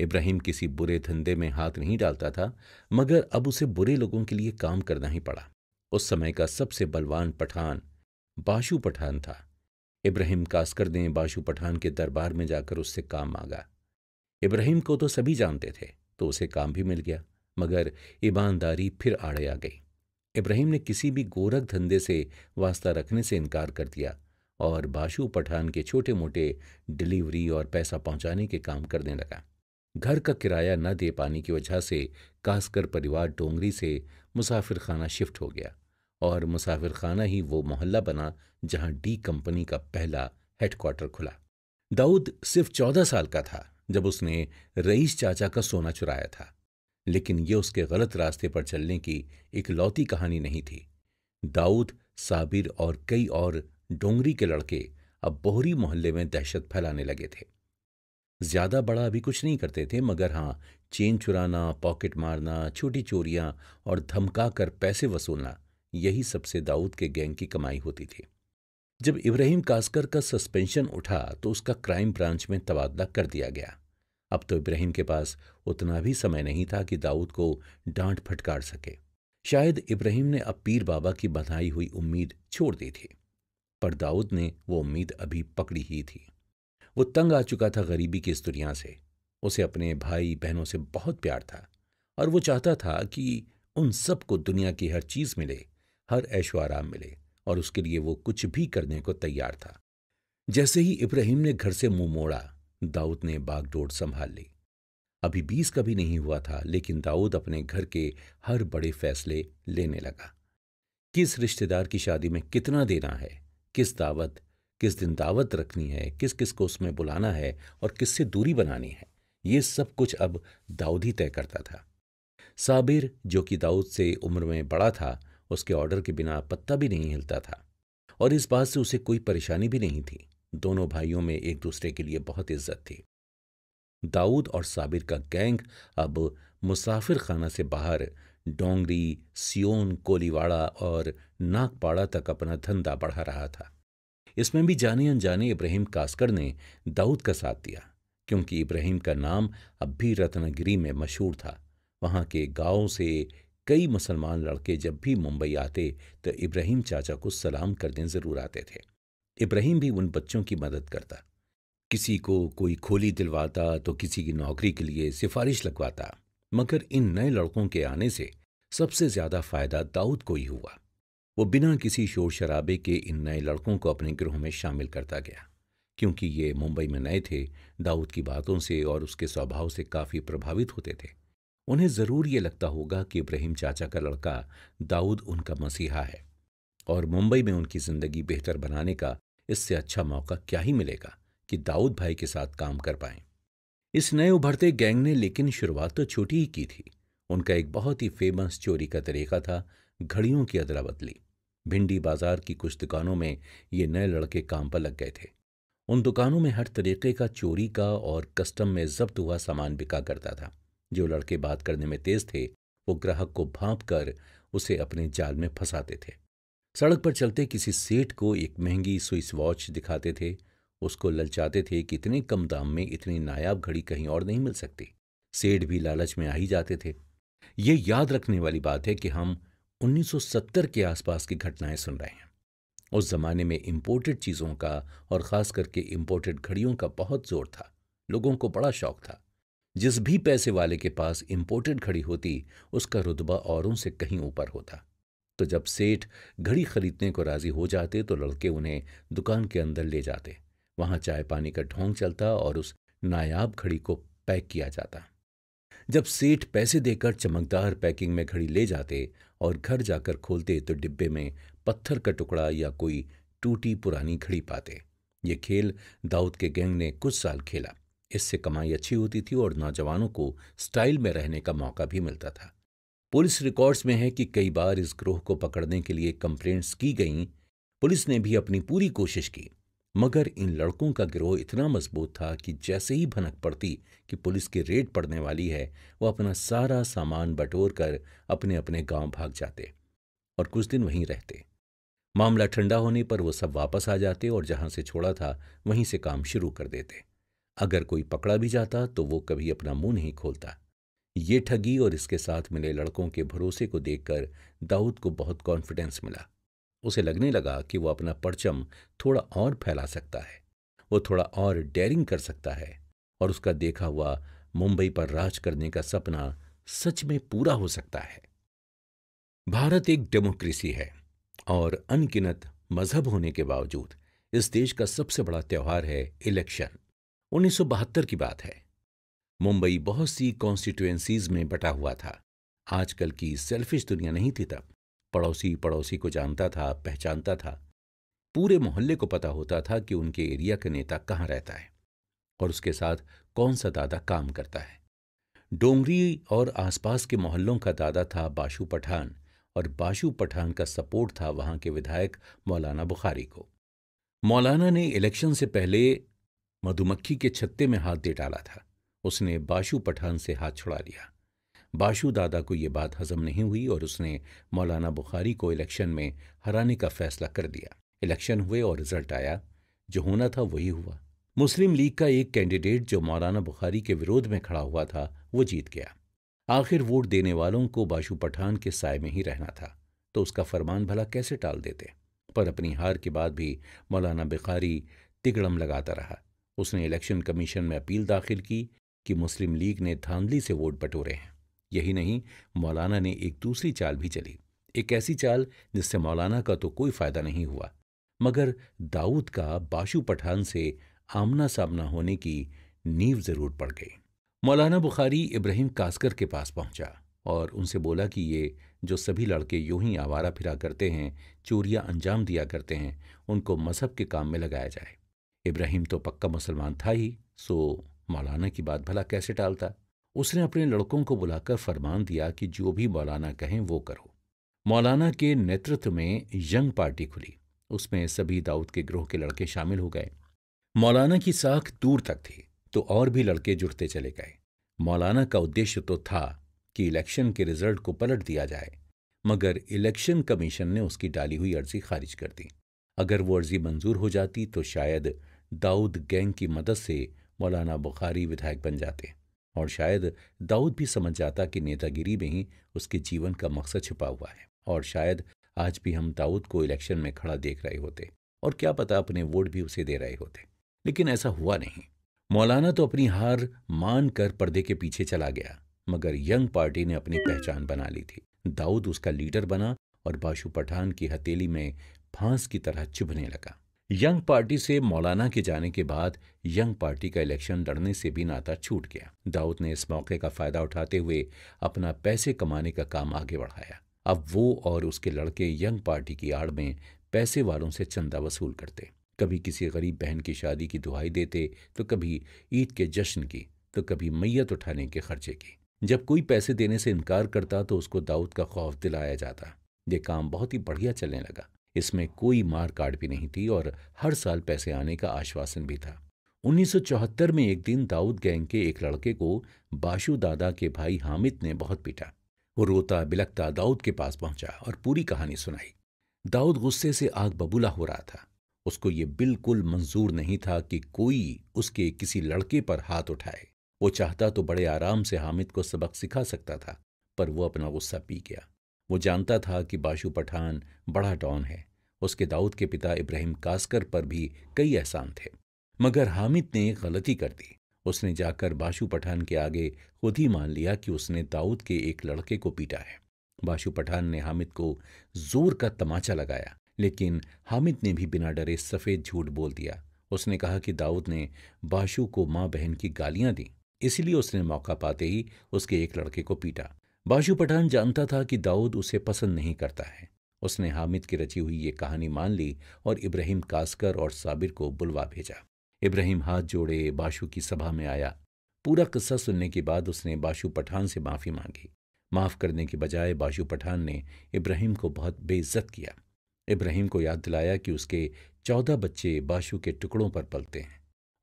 इब्राहिम किसी बुरे धंधे में हाथ नहीं डालता था मगर अब उसे बुरे लोगों के लिए काम करना ही पड़ा उस समय का सबसे बलवान पठान बाशु पठान था इब्राहिम कास्कर ने बाशु पठान के दरबार में जाकर उससे काम मांगा इब्राहिम को तो सभी जानते थे तो उसे काम भी मिल गया मगर ईमानदारी फिर आड़े आ गई इब्राहिम ने किसी भी गोरख धंधे से वास्ता रखने से इनकार कर दिया और बाशु पठान के छोटे मोटे डिलीवरी और पैसा पहुंचाने के काम करने लगा घर का किराया न दे पाने की वजह से कास्कर परिवार डोंगरी से मुसाफिर खाना शिफ्ट हो गया और मुसाफिर खाना ही वो मोहल्ला बना जहां डी कंपनी का पहला हेडक्वार्टर खुला दाऊद सिर्फ चौदह साल का था जब उसने रईस चाचा का सोना चुराया था लेकिन ये उसके गलत रास्ते पर चलने की इकलौती कहानी नहीं थी दाऊद साबिर और कई और डोंगरी के लड़के अब बोहरी मोहल्ले में दहशत फैलाने लगे थे ज्यादा बड़ा अभी कुछ नहीं करते थे मगर हाँ चेन चुराना पॉकेट मारना छोटी चोरियां और धमका कर पैसे वसूलना यही सबसे दाऊद के गैंग की कमाई होती थी जब इब्राहिम कास्कर का सस्पेंशन उठा तो उसका क्राइम ब्रांच में तबादला कर दिया गया अब तो इब्राहिम के पास उतना भी समय नहीं था कि दाऊद को डांट फटकार सके शायद इब्राहिम ने अब पीर बाबा की बधाई हुई उम्मीद छोड़ दी थी पर दाऊद ने वो उम्मीद अभी पकड़ी ही थी वो तंग आ चुका था गरीबी की इस दुनिया से उसे अपने भाई बहनों से बहुत प्यार था और वो चाहता था कि उन सबको दुनिया की हर चीज़ मिले हर ऐशो आराम मिले और उसके लिए वो कुछ भी करने को तैयार था जैसे ही इब्राहिम ने घर से मुंह मोड़ा दाऊद ने बागडोर संभाल ली अभी बीस का भी नहीं हुआ था लेकिन दाऊद अपने घर के हर बड़े फैसले लेने लगा किस रिश्तेदार की शादी में कितना देना है किस दावत किस दिन दावत रखनी है किस किस को उसमें बुलाना है और किससे दूरी बनानी है ये सब कुछ अब दाऊद ही तय करता था साबिर जो कि दाऊद से उम्र में बड़ा था उसके ऑर्डर के बिना पत्ता भी नहीं हिलता था और इस बात से उसे कोई परेशानी भी नहीं थी दोनों भाइयों में एक दूसरे के लिए बहुत इज्जत थी दाऊद और साबिर का गैंग अब मुसाफिर खाना से बाहर डोंगरी सियोन कोलीवाड़ा और नागपाड़ा तक अपना धंधा बढ़ा रहा था इसमें भी जाने अनजाने इब्राहिम कास्कर ने दाऊद का साथ दिया क्योंकि इब्राहिम का नाम अब भी रत्नागिरी में मशहूर था वहाँ के गाँव से कई मुसलमान लड़के जब भी मुंबई आते तो इब्राहिम चाचा को सलाम करने ज़रूर आते थे इब्राहिम भी उन बच्चों की मदद करता किसी को कोई खोली दिलवाता तो किसी की नौकरी के लिए सिफारिश लगवाता मगर इन नए लड़कों के आने से सबसे ज्यादा फायदा दाऊद को ही हुआ वो बिना किसी शोर शराबे के इन नए लड़कों को अपने गृह में शामिल करता गया क्योंकि ये मुंबई में नए थे दाऊद की बातों से और उसके स्वभाव से काफ़ी प्रभावित होते थे उन्हें ज़रूर ये लगता होगा कि इब्राहिम चाचा का लड़का दाऊद उनका मसीहा है और मुंबई में उनकी ज़िंदगी बेहतर बनाने का इससे अच्छा मौका क्या ही मिलेगा कि दाऊद भाई के साथ काम कर पाए इस नए उभरते गैंग ने लेकिन शुरुआत तो छोटी ही की थी उनका एक बहुत ही फेमस चोरी का तरीका था घड़ियों की अदला बदली भिंडी बाजार की कुछ दुकानों में ये नए लड़के काम पर लग गए थे उन दुकानों में हर तरीके का चोरी का और कस्टम में जब्त हुआ सामान बिका करता था जो लड़के बात करने में तेज थे वो ग्राहक को भाप कर उसे अपने जाल में फंसाते थे सड़क पर चलते किसी सेठ को एक महंगी स्विस वॉच दिखाते थे उसको ललचाते थे कि इतने कम दाम में इतनी नायाब घड़ी कहीं और नहीं मिल सकती सेठ भी लालच में आ ही जाते थे ये याद रखने वाली बात है कि हम 1970 के आसपास की घटनाएं सुन रहे हैं उस जमाने में इंपोर्टेड चीज़ों का और ख़ास करके इम्पोर्टेड घड़ियों का बहुत जोर था लोगों को बड़ा शौक था जिस भी पैसे वाले के पास इंपोर्टेड घड़ी होती उसका रुतबा औरों से कहीं ऊपर होता तो जब सेठ घड़ी खरीदने को राजी हो जाते तो लड़के उन्हें दुकान के अंदर ले जाते वहां चाय पानी का ढोंग चलता और उस नायाब घड़ी को पैक किया जाता जब सेठ पैसे देकर चमकदार पैकिंग में घड़ी ले जाते और घर जाकर खोलते तो डिब्बे में पत्थर का टुकड़ा या कोई टूटी पुरानी घड़ी पाते ये खेल दाऊद के गैंग ने कुछ साल खेला इससे कमाई अच्छी होती थी और नौजवानों को स्टाइल में रहने का मौका भी मिलता था पुलिस रिकॉर्ड्स में है कि कई बार इस ग्रोह को पकड़ने के लिए कंप्लेंट्स की गईं पुलिस ने भी अपनी पूरी कोशिश की मगर इन लड़कों का गिरोह इतना मजबूत था कि जैसे ही भनक पड़ती कि पुलिस की रेड पड़ने वाली है वह अपना सारा सामान बटोर कर अपने अपने गांव भाग जाते और कुछ दिन वहीं रहते मामला ठंडा होने पर वो सब वापस आ जाते और जहां से छोड़ा था वहीं से काम शुरू कर देते अगर कोई पकड़ा भी जाता तो वो कभी अपना मुंह नहीं खोलता ये ठगी और इसके साथ मिले लड़कों के भरोसे को देखकर दाऊद को बहुत कॉन्फिडेंस मिला उसे लगने लगा कि वो अपना परचम थोड़ा और फैला सकता है वो थोड़ा और डेयरिंग कर सकता है और उसका देखा हुआ मुंबई पर राज करने का सपना सच में पूरा हो सकता है भारत एक डेमोक्रेसी है और अनगिनत मजहब होने के बावजूद इस देश का सबसे बड़ा त्यौहार है इलेक्शन उन्नीस की बात है मुंबई बहुत सी कॉन्स्टिट्युएंसीज में बटा हुआ था आजकल की सेल्फिश दुनिया नहीं थी तब पड़ोसी पड़ोसी को जानता था पहचानता था पूरे मोहल्ले को पता होता था कि उनके एरिया का नेता कहाँ रहता है और उसके साथ कौन सा दादा काम करता है डोंगरी और आसपास के मोहल्लों का दादा था बाशु पठान और बाशु पठान का सपोर्ट था वहां के विधायक मौलाना बुखारी को मौलाना ने इलेक्शन से पहले मधुमक्खी के छत्ते में हाथ दे डाला था उसने बाशु पठान से हाथ छुड़ा लिया बाशु दादा को ये बात हजम नहीं हुई और उसने मौलाना बुखारी को इलेक्शन में हराने का फैसला कर दिया इलेक्शन हुए और रिजल्ट आया जो होना था वही हुआ मुस्लिम लीग का एक कैंडिडेट जो मौलाना बुखारी के विरोध में खड़ा हुआ था वो जीत गया आखिर वोट देने वालों को बाशु पठान के साय में ही रहना था तो उसका फरमान भला कैसे टाल देते पर अपनी हार के बाद भी मौलाना बुखारी तिगड़म लगाता रहा उसने इलेक्शन कमीशन में अपील दाखिल की कि मुस्लिम लीग ने धांधली से वोट बटोरे हैं यही नहीं मौलाना ने एक दूसरी चाल भी चली एक ऐसी चाल जिससे मौलाना का तो कोई फायदा नहीं हुआ मगर दाऊद का बाशु पठान से आमना सामना होने की नींव जरूर पड़ गई मौलाना बुखारी इब्राहिम कास्कर के पास पहुंचा और उनसे बोला कि ये जो सभी लड़के यूं ही आवारा फिरा करते हैं चोरियां अंजाम दिया करते हैं उनको मजहब के काम में लगाया जाए इब्राहिम तो पक्का मुसलमान था ही सो मौलाना की बात भला कैसे टालता उसने अपने लड़कों को बुलाकर फरमान दिया कि जो भी मौलाना कहें वो करो मौलाना के नेतृत्व में यंग पार्टी खुली उसमें सभी दाऊद के ग्रोह के लड़के शामिल हो गए मौलाना की साख दूर तक थी तो और भी लड़के जुड़ते चले गए मौलाना का उद्देश्य तो था कि इलेक्शन के रिजल्ट को पलट दिया जाए मगर इलेक्शन कमीशन ने उसकी डाली हुई अर्जी खारिज कर दी अगर वो अर्जी मंजूर हो जाती तो शायद दाऊद गैंग की मदद से मौलाना बुखारी विधायक बन जाते और शायद दाऊद भी समझ जाता कि नेतागिरी में ही उसके जीवन का मकसद छिपा हुआ है और शायद आज भी हम दाऊद को इलेक्शन में खड़ा देख रहे होते और क्या पता अपने वोट भी उसे दे रहे होते लेकिन ऐसा हुआ नहीं मौलाना तो अपनी हार मान कर पर्दे के पीछे चला गया मगर यंग पार्टी ने अपनी पहचान बना ली थी दाऊद उसका लीडर बना और बाशु पठान की हथेली में फांस की तरह चुभने लगा यंग पार्टी से मौलाना के जाने के बाद यंग पार्टी का इलेक्शन लड़ने से भी नाता छूट गया दाऊद ने इस मौके का फायदा उठाते हुए अपना पैसे कमाने का काम आगे बढ़ाया अब वो और उसके लड़के यंग पार्टी की आड़ में पैसे वालों से चंदा वसूल करते कभी किसी गरीब बहन की शादी की दुहाई देते तो कभी ईद के जश्न की तो कभी मैयत उठाने के खर्चे की जब कोई पैसे देने से इनकार करता तो उसको दाऊद का खौफ दिलाया जाता ये काम बहुत ही बढ़िया चलने लगा इसमें कोई मार काट भी नहीं थी और हर साल पैसे आने का आश्वासन भी था 1974 में एक दिन दाऊद गैंग के एक लड़के को बाशु दादा के भाई हामिद ने बहुत पीटा वो रोता बिलकता दाऊद के पास पहुंचा और पूरी कहानी सुनाई दाऊद गुस्से से आग बबूला हो रहा था उसको ये बिल्कुल मंजूर नहीं था कि कोई उसके किसी लड़के पर हाथ उठाए वो चाहता तो बड़े आराम से हामिद को सबक सिखा सकता था पर वो अपना गुस्सा पी गया वो जानता था कि बाशु पठान बड़ा डॉन है उसके दाऊद के पिता इब्राहिम कास्कर पर भी कई एहसान थे मगर हामिद ने एक गलती कर दी उसने जाकर बाशु पठान के आगे खुद ही मान लिया कि उसने दाऊद के एक लड़के को पीटा है बाशु पठान ने हामिद को जोर का तमाचा लगाया लेकिन हामिद ने भी बिना डरे सफ़ेद झूठ बोल दिया उसने कहा कि दाऊद ने बाशु को माँ बहन की गालियाँ दी इसलिए उसने मौका पाते ही उसके एक लड़के को पीटा बाशु पठान जानता था कि दाऊद उसे पसंद नहीं करता है उसने हामिद की रची हुई ये कहानी मान ली और इब्राहिम कास्कर और साबिर को बुलवा भेजा इब्राहिम हाथ जोड़े बाशु की सभा में आया पूरा किस्सा सुनने के बाद उसने बाशु पठान से माफ़ी मांगी माफ़ करने के बजाय बाशु पठान ने इब्राहिम को बहुत बेइज्जत किया इब्राहिम को याद दिलाया कि उसके चौदह बच्चे बाशु के टुकड़ों पर पलते हैं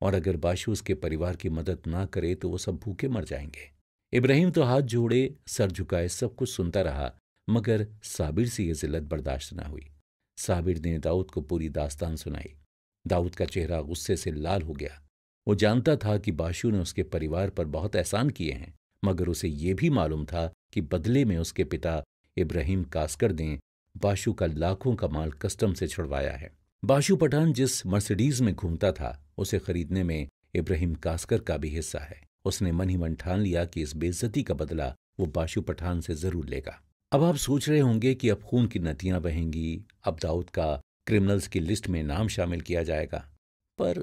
और अगर बाशु उसके परिवार की मदद ना करे तो वो सब भूखे मर जाएंगे इब्राहिम तो हाथ जोड़े सर झुकाए सब कुछ सुनता रहा मगर साबिर से यह जिल्लत बर्दाश्त ना हुई साबिर ने दाऊद को पूरी दास्तान सुनाई दाऊद का चेहरा गुस्से से लाल हो गया वो जानता था कि बाशु ने उसके परिवार पर बहुत एहसान किए हैं मगर उसे यह भी मालूम था कि बदले में उसके पिता इब्राहिम कास्कर ने बाशु का लाखों का माल कस्टम से छुड़वाया है बाशु पठान जिस मर्सिडीज में घूमता था उसे खरीदने में इब्राहिम कास्कर का भी हिस्सा है उसने मन ही मन ठान लिया कि इस बेइज्जती का बदला वो बाशु पठान से जरूर लेगा अब आप सोच रहे होंगे कि अब खून की नदियां बहेंगी अब दाऊद का क्रिमिनल्स की लिस्ट में नाम शामिल किया जाएगा पर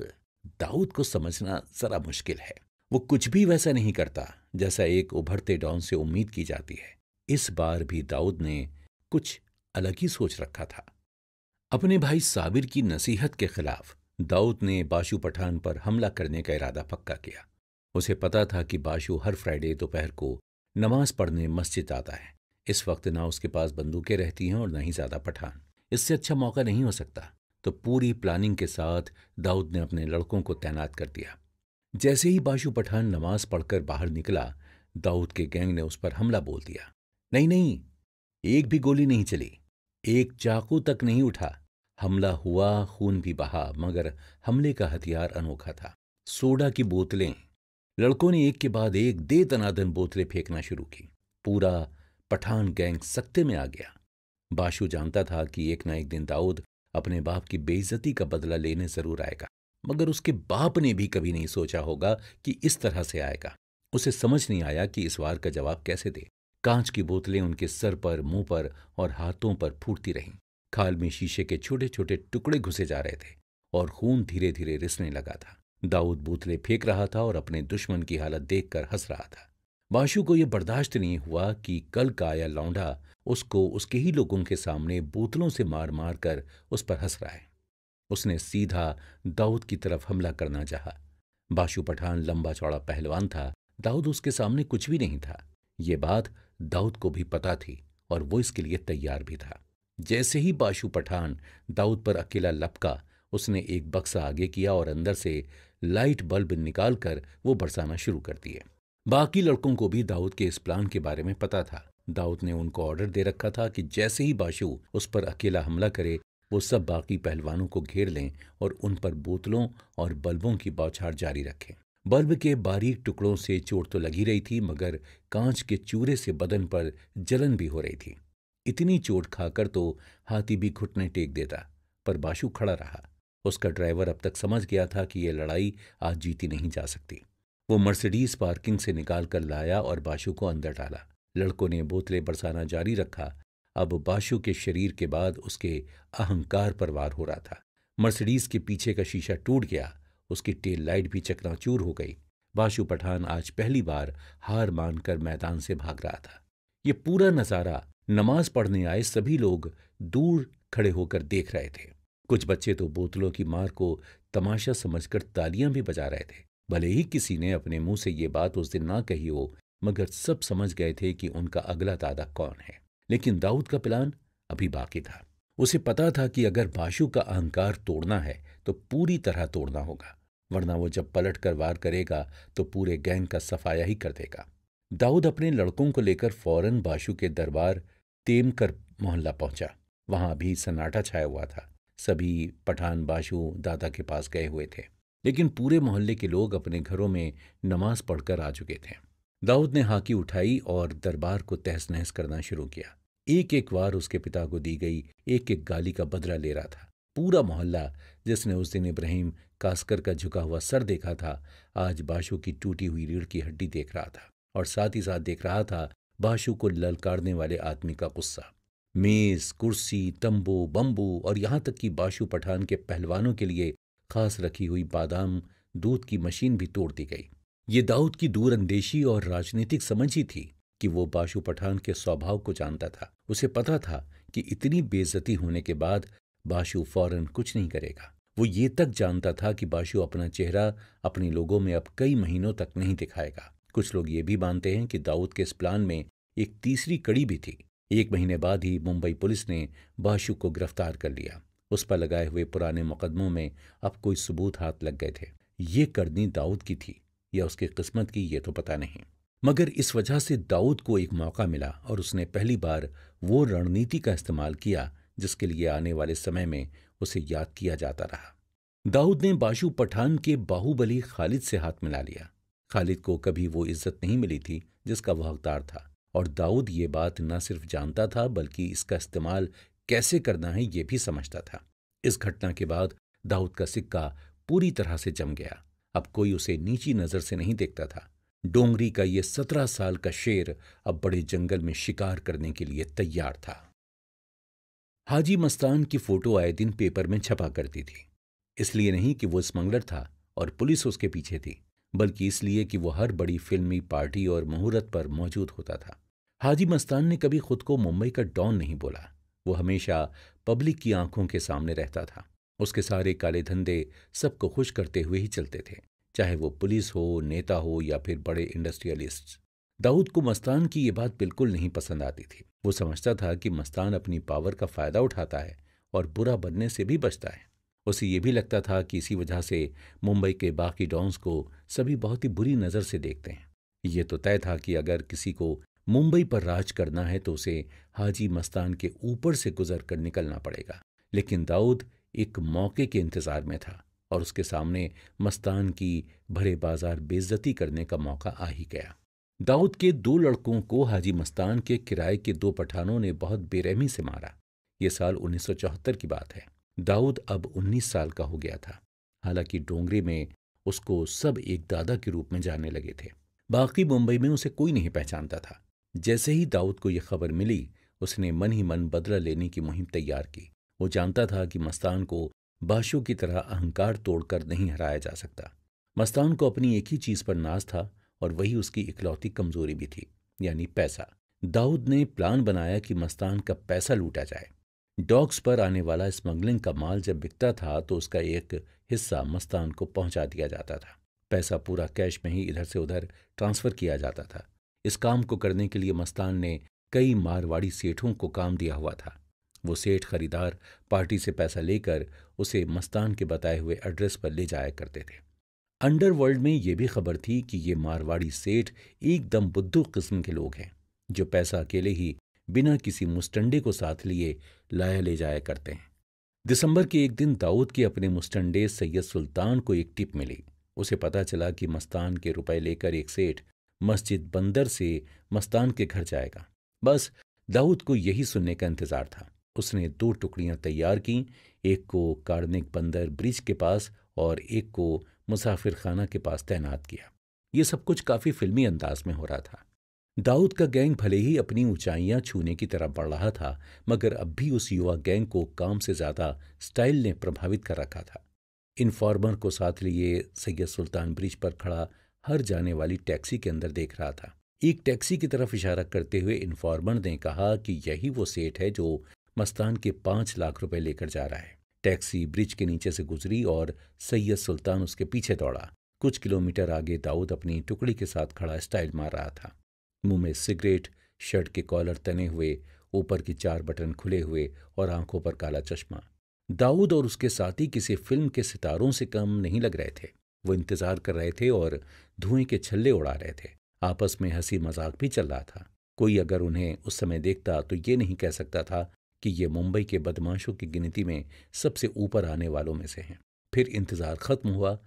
दाऊद को समझना जरा मुश्किल है वो कुछ भी वैसा नहीं करता जैसा एक उभरते डॉन से उम्मीद की जाती है इस बार भी दाऊद ने कुछ अलग ही सोच रखा था अपने भाई साबिर की नसीहत के खिलाफ दाऊद ने बाशु पठान पर हमला करने का इरादा पक्का किया उसे पता था कि बाशु हर फ्राइडे दोपहर को नमाज पढ़ने मस्जिद आता है इस वक्त ना उसके पास बंदूकें रहती हैं और ना ही ज्यादा पठान इससे अच्छा मौका नहीं हो सकता तो पूरी प्लानिंग के साथ दाऊद ने अपने लड़कों को तैनात कर दिया जैसे ही बाशु पठान नमाज पढ़कर बाहर निकला दाऊद के गैंग ने उस पर हमला बोल दिया नहीं नहीं एक भी गोली नहीं चली एक चाकू तक नहीं उठा हमला हुआ खून भी बहा मगर हमले का हथियार अनोखा था सोडा की बोतलें लड़कों ने एक के बाद एक दे तनादन बोतलें फेंकना शुरू की पूरा पठान गैंग सत्ते में आ गया बाशु जानता था कि एक ना एक दिन दाऊद अपने बाप की बेइज्जती का बदला लेने जरूर आएगा मगर उसके बाप ने भी कभी नहीं सोचा होगा कि इस तरह से आएगा उसे समझ नहीं आया कि इस वार का जवाब कैसे दे कांच की बोतलें उनके सर पर मुंह पर और हाथों पर फूटती रहीं खाल में शीशे के छोटे छोटे टुकड़े घुसे जा रहे थे और खून धीरे धीरे रिसने लगा था दाऊद बोतलें फेंक रहा था और अपने दुश्मन की हालत देखकर हंस रहा था माशू को यह बर्दाश्त नहीं हुआ कि कल का आया लौंडा उसको उसके ही लोगों के सामने बोतलों से मार मार कर उस पर हंस रहा है उसने सीधा दाऊद की तरफ हमला करना चाहा बाशु पठान लंबा चौड़ा पहलवान था दाऊद उसके सामने कुछ भी नहीं था ये बात दाऊद को भी पता थी और वो इसके लिए तैयार भी था जैसे ही बाशु पठान दाऊद पर अकेला लपका उसने एक बक्सा आगे किया और अंदर से लाइट बल्ब निकालकर वो बरसाना शुरू कर दिए बाकी लड़कों को भी दाऊद के इस प्लान के बारे में पता था दाऊद ने उनको ऑर्डर दे रखा था कि जैसे ही बाशु उस पर अकेला हमला करे वो सब बाकी पहलवानों को घेर लें और उन पर बोतलों और बल्बों की बौछार जारी रखें बल्ब के बारीक टुकड़ों से चोट तो लगी रही थी मगर कांच के चूरे से बदन पर जलन भी हो रही थी इतनी चोट खाकर तो हाथी भी घुटने टेक देता पर बाशु खड़ा रहा उसका ड्राइवर अब तक समझ गया था कि यह लड़ाई आज जीती नहीं जा सकती वो मर्सिडीज पार्किंग से निकाल कर लाया और बाशु को अंदर डाला लड़कों ने बोतलें बरसाना जारी रखा अब बाशु के शरीर के बाद उसके अहंकार पर वार हो रहा था मर्सिडीज के पीछे का शीशा टूट गया उसकी टेल लाइट भी चकनाचूर हो गई बाशु पठान आज पहली बार हार मानकर मैदान से भाग रहा था ये पूरा नज़ारा नमाज पढ़ने आए सभी लोग दूर खड़े होकर देख रहे थे कुछ बच्चे तो बोतलों की मार को तमाशा समझकर तालियां भी बजा रहे थे भले ही किसी ने अपने मुंह से ये बात उस दिन ना कही हो मगर सब समझ गए थे कि उनका अगला दादा कौन है लेकिन दाऊद का प्लान अभी बाकी था उसे पता था कि अगर बाशु का अहंकार तोड़ना है तो पूरी तरह तोड़ना होगा वरना वो जब पलट कर वार करेगा तो पूरे गैंग का सफाया ही कर देगा दाऊद अपने लड़कों को लेकर फौरन बाशु के दरबार तेमकर मोहल्ला पहुंचा वहां भी सन्नाटा छाया हुआ था सभी पठान बाशु दादा के पास गए हुए थे लेकिन पूरे मोहल्ले के लोग अपने घरों में नमाज पढ़कर आ चुके थे दाऊद ने हाकी उठाई और दरबार को तहस नहस करना शुरू किया एक एक बार उसके पिता को दी गई एक एक गाली का बदला ले रहा था पूरा मोहल्ला जिसने उस दिन इब्राहिम कास्कर का झुका हुआ सर देखा था आज बाशु की टूटी हुई रीढ़ की हड्डी देख रहा था और साथ ही साथ देख रहा था बाशु को ललकारने वाले आदमी का गुस्सा मेज कुर्सी तंबू बम्बू और यहां तक कि बाशु पठान के पहलवानों के लिए खास रखी हुई बादाम दूध की मशीन भी तोड़ दी गई ये दाऊद की दूरअंदेशी और राजनीतिक समझ ही थी कि वो बाशु पठान के स्वभाव को जानता था उसे पता था कि इतनी बेजती होने के बाद बाशु फौरन कुछ नहीं करेगा वो ये तक जानता था कि बाशु अपना चेहरा अपने लोगों में अब कई महीनों तक नहीं दिखाएगा कुछ लोग ये भी मानते हैं कि दाऊद के इस प्लान में एक तीसरी कड़ी भी थी एक महीने बाद ही मुंबई पुलिस ने बाशु को गिरफ्तार कर लिया उस पर लगाए हुए पुराने मुकदमों में अब कोई सबूत हाथ लग गए थे ये करनी दाऊद की थी या उसकी किस्मत की ये तो पता नहीं मगर इस वजह से दाऊद को एक मौका मिला और उसने पहली बार वो रणनीति का इस्तेमाल किया जिसके लिए आने वाले समय में उसे याद किया जाता रहा दाऊद ने बाशु पठान के बाहुबली खालिद से हाथ मिला लिया खालिद को कभी वो इज्जत नहीं मिली थी जिसका वह हकदार था और दाऊद ये बात न सिर्फ जानता था बल्कि इसका इस्तेमाल कैसे करना है यह भी समझता था इस घटना के बाद दाऊद का सिक्का पूरी तरह से जम गया अब कोई उसे नीची नजर से नहीं देखता था डोंगरी का यह सत्रह साल का शेर अब बड़े जंगल में शिकार करने के लिए तैयार था हाजी मस्तान की फोटो आए दिन पेपर में छपा करती थी इसलिए नहीं कि वो स्मगलर था और पुलिस उसके पीछे थी बल्कि इसलिए कि वो हर बड़ी फिल्मी पार्टी और मुहूर्त पर मौजूद होता था हाजी मस्तान ने कभी खुद को मुंबई का डॉन नहीं बोला वो हमेशा पब्लिक की आंखों के सामने रहता था उसके सारे काले धंधे सबको खुश करते हुए ही चलते थे चाहे वो पुलिस हो नेता हो या फिर बड़े इंडस्ट्रियलिस्ट दाऊद को मस्तान की ये बात बिल्कुल नहीं पसंद आती थी वो समझता था कि मस्तान अपनी पावर का फायदा उठाता है और बुरा बनने से भी बचता है उसे ये भी लगता था कि इसी वजह से मुंबई के बाकी डॉन्स को सभी बहुत ही बुरी नज़र से देखते हैं ये तो तय था कि अगर किसी को मुंबई पर राज करना है तो उसे हाजी मस्तान के ऊपर से गुजर कर निकलना पड़ेगा लेकिन दाऊद एक मौके के इंतजार में था और उसके सामने मस्तान की भरे बाजार बेइज्जती करने का मौका आ ही गया दाऊद के दो लड़कों को हाजी मस्तान के किराए के दो पठानों ने बहुत बेरहमी से मारा ये साल उन्नीस की बात है दाऊद अब 19 साल का हो गया था हालांकि डोंगरी में उसको सब एक दादा के रूप में जानने लगे थे बाकी मुंबई में उसे कोई नहीं पहचानता था जैसे ही दाऊद को यह खबर मिली उसने मन ही मन बदला लेने की मुहिम तैयार की वो जानता था कि मस्तान को बाशु की तरह अहंकार तोड़कर नहीं हराया जा सकता मस्तान को अपनी एक ही चीज पर नाज था और वही उसकी इकलौती कमजोरी भी थी यानी पैसा दाऊद ने प्लान बनाया कि मस्तान का पैसा लूटा जाए डॉग्स पर आने वाला स्मगलिंग का माल जब बिकता था तो उसका एक हिस्सा मस्तान को पहुंचा दिया जाता था पैसा पूरा कैश में ही इधर से उधर ट्रांसफर किया जाता था इस काम को करने के लिए मस्तान ने कई मारवाड़ी सेठों को काम दिया हुआ था वो सेठ खरीदार पार्टी से पैसा लेकर उसे मस्तान के बताए हुए एड्रेस पर ले जाया करते थे अंडरवर्ल्ड में ये भी खबर थी कि ये मारवाड़ी सेठ एकदम बुद्धू किस्म के लोग हैं जो पैसा अकेले ही बिना किसी मुस्टंडे को साथ लिए लाया ले जाया करते हैं दिसंबर के एक दिन दाऊद के अपने मुस्टंडे सैयद सुल्तान को एक टिप मिली उसे पता चला कि मस्तान के रुपए लेकर एक सेठ मस्जिद बंदर से मस्तान के घर जाएगा बस दाऊद को यही सुनने का इंतजार था उसने दो टुकड़ियां तैयार की एक को कार्निक बंदर ब्रिज के पास और एक को मुसाफिर खाना के पास तैनात किया ये सब कुछ काफ़ी फिल्मी अंदाज में हो रहा था दाऊद का गैंग भले ही अपनी ऊंचाइयां छूने की तरह बढ़ रहा था मगर अब भी उस युवा गैंग को काम से ज़्यादा स्टाइल ने प्रभावित कर रखा था इन फॉर्मर को साथ लिए सैयद सुल्तान ब्रिज पर खड़ा हर जाने वाली टैक्सी के अंदर देख रहा था एक टैक्सी की तरफ इशारा करते हुए इन्फॉर्मर ने कहा कि यही वो सेठ है जो मस्तान के पांच लाख रुपए लेकर जा रहा है टैक्सी ब्रिज के नीचे से गुजरी और सैयद सुल्तान उसके पीछे दौड़ा कुछ किलोमीटर आगे दाऊद अपनी टुकड़ी के साथ खड़ा स्टाइल मार रहा था मुंह में सिगरेट शर्ट के कॉलर तने हुए ऊपर की चार बटन खुले हुए और आंखों पर काला चश्मा दाऊद और उसके साथी किसी फिल्म के सितारों से कम नहीं लग रहे थे वो इंतज़ार कर रहे थे और धुएं के छल्ले उड़ा रहे थे आपस में हंसी मजाक भी चल रहा था कोई अगर उन्हें उस समय देखता तो ये नहीं कह सकता था कि ये मुंबई के बदमाशों की गिनती में सबसे ऊपर आने वालों में से हैं फिर इंतज़ार ख़त्म हुआ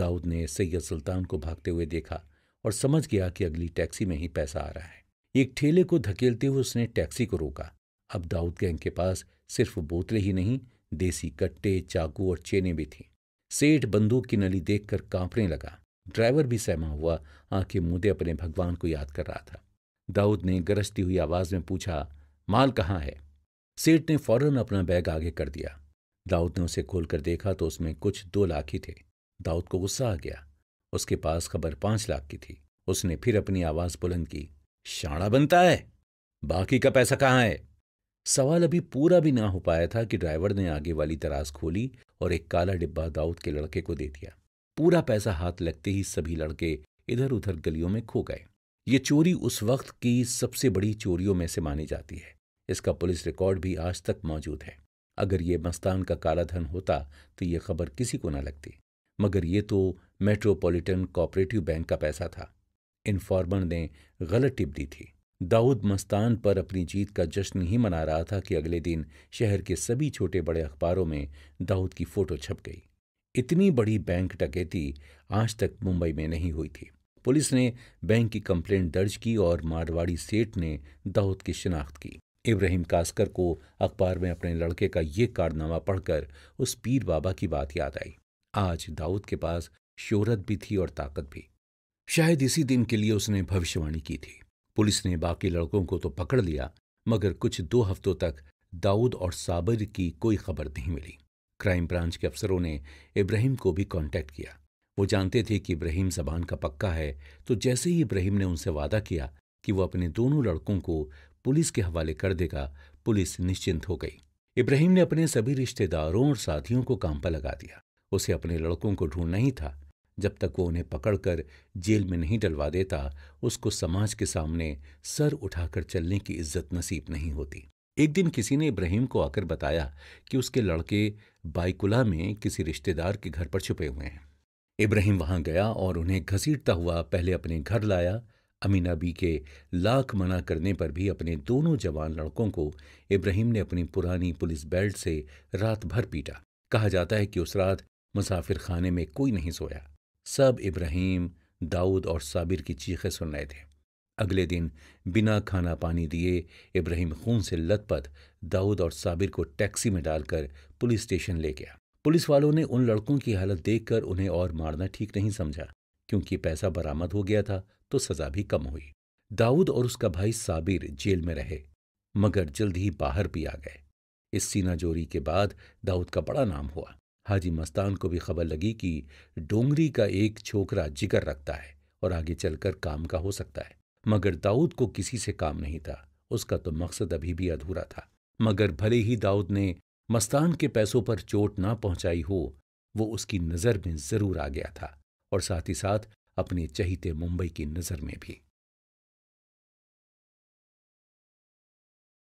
दाऊद ने सैयद सुल्तान को भागते हुए देखा और समझ गया कि अगली टैक्सी में ही पैसा आ रहा है एक ठेले को धकेलते हुए उसने टैक्सी को रोका अब दाऊद गैंग के पास सिर्फ बोतलें ही नहीं देसी कट्टे चाकू और चेने भी थीं सेठ बंदूक की नली देखकर कांपने लगा ड्राइवर भी सहमा हुआ आंखें मुदे अपने भगवान को याद कर रहा था दाऊद ने गरजती हुई आवाज में पूछा माल कहाँ है सेठ ने फौरन अपना बैग आगे कर दिया दाऊद ने उसे खोलकर देखा तो उसमें कुछ दो लाख ही थे दाऊद को गुस्सा आ गया उसके पास खबर पांच लाख की थी उसने फिर अपनी आवाज बुलंद की शाणा बनता है बाकी का पैसा कहाँ है सवाल अभी पूरा भी ना हो पाया था कि ड्राइवर ने आगे वाली दराज खोली और एक काला डिब्बा दाऊद के लड़के को दे दिया पूरा पैसा हाथ लगते ही सभी लड़के इधर उधर गलियों में खो गए ये चोरी उस वक्त की सबसे बड़ी चोरियों में से मानी जाती है इसका पुलिस रिकॉर्ड भी आज तक मौजूद है अगर ये मस्तान का काला धन होता तो ये खबर किसी को ना लगती मगर ये तो मेट्रोपॉलिटन कोऑपरेटिव बैंक का पैसा था इन्फॉर्मर ने गलत टिप दी थी दाऊद मस्तान पर अपनी जीत का जश्न ही मना रहा था कि अगले दिन शहर के सभी छोटे बड़े अखबारों में दाऊद की फोटो छप गई इतनी बड़ी बैंक डकैती आज तक मुंबई में नहीं हुई थी पुलिस ने बैंक की कंप्लेंट दर्ज की और मारवाड़ी सेठ ने दाऊद की शिनाख्त की इब्राहिम कास्कर को अखबार में अपने लड़के का ये कारनामा पढ़कर उस पीर बाबा की बात याद आई आज दाऊद के पास शोहरत भी थी और ताकत भी शायद इसी दिन के लिए उसने भविष्यवाणी की थी पुलिस ने बाकी लड़कों को तो पकड़ लिया मगर कुछ दो हफ्तों तक दाऊद और साबिर की कोई खबर नहीं मिली क्राइम ब्रांच के अफसरों ने इब्राहिम को भी कांटेक्ट किया वो जानते थे कि इब्राहिम जबान का पक्का है तो जैसे ही इब्राहिम ने उनसे वादा किया कि वो अपने दोनों लड़कों को पुलिस के हवाले कर देगा पुलिस निश्चिंत हो गई इब्राहिम ने अपने सभी रिश्तेदारों और साथियों को काम पर लगा दिया उसे अपने लड़कों को ढूंढना ही था जब तक वो उन्हें पकड़कर जेल में नहीं डलवा देता उसको समाज के सामने सर उठाकर चलने की इज्जत नसीब नहीं होती एक दिन किसी ने इब्राहिम को आकर बताया कि उसके लड़के बाइकुला में किसी रिश्तेदार के घर पर छुपे हुए हैं इब्राहिम वहां गया और उन्हें घसीटता हुआ पहले अपने घर लाया अमीना बी के लाख मना करने पर भी अपने दोनों जवान लड़कों को इब्राहिम ने अपनी पुरानी पुलिस बेल्ट से रात भर पीटा कहा जाता है कि उस रात मुसाफिर खाने में कोई नहीं सोया सब इब्राहिम दाऊद और साबिर की चीखें सुन रहे थे अगले दिन बिना खाना पानी दिए इब्राहिम खून से लथपथ दाऊद और साबिर को टैक्सी में डालकर पुलिस स्टेशन ले गया पुलिस वालों ने उन लड़कों की हालत देखकर उन्हें और मारना ठीक नहीं समझा क्योंकि पैसा बरामद हो गया था तो सजा भी कम हुई दाऊद और उसका भाई साबिर जेल में रहे मगर जल्द ही बाहर भी आ गए इस सीनाजोरी के बाद दाऊद का बड़ा नाम हुआ हाजी मस्तान को भी खबर लगी कि डोंगरी का एक छोकरा जिगर रखता है और आगे चलकर काम का हो सकता है मगर दाऊद को किसी से काम नहीं था उसका तो मकसद अभी भी अधूरा था मगर भले ही दाऊद ने मस्तान के पैसों पर चोट ना पहुंचाई हो वो उसकी नज़र में जरूर आ गया था और साथ ही साथ अपने चहीते मुंबई की नज़र में भी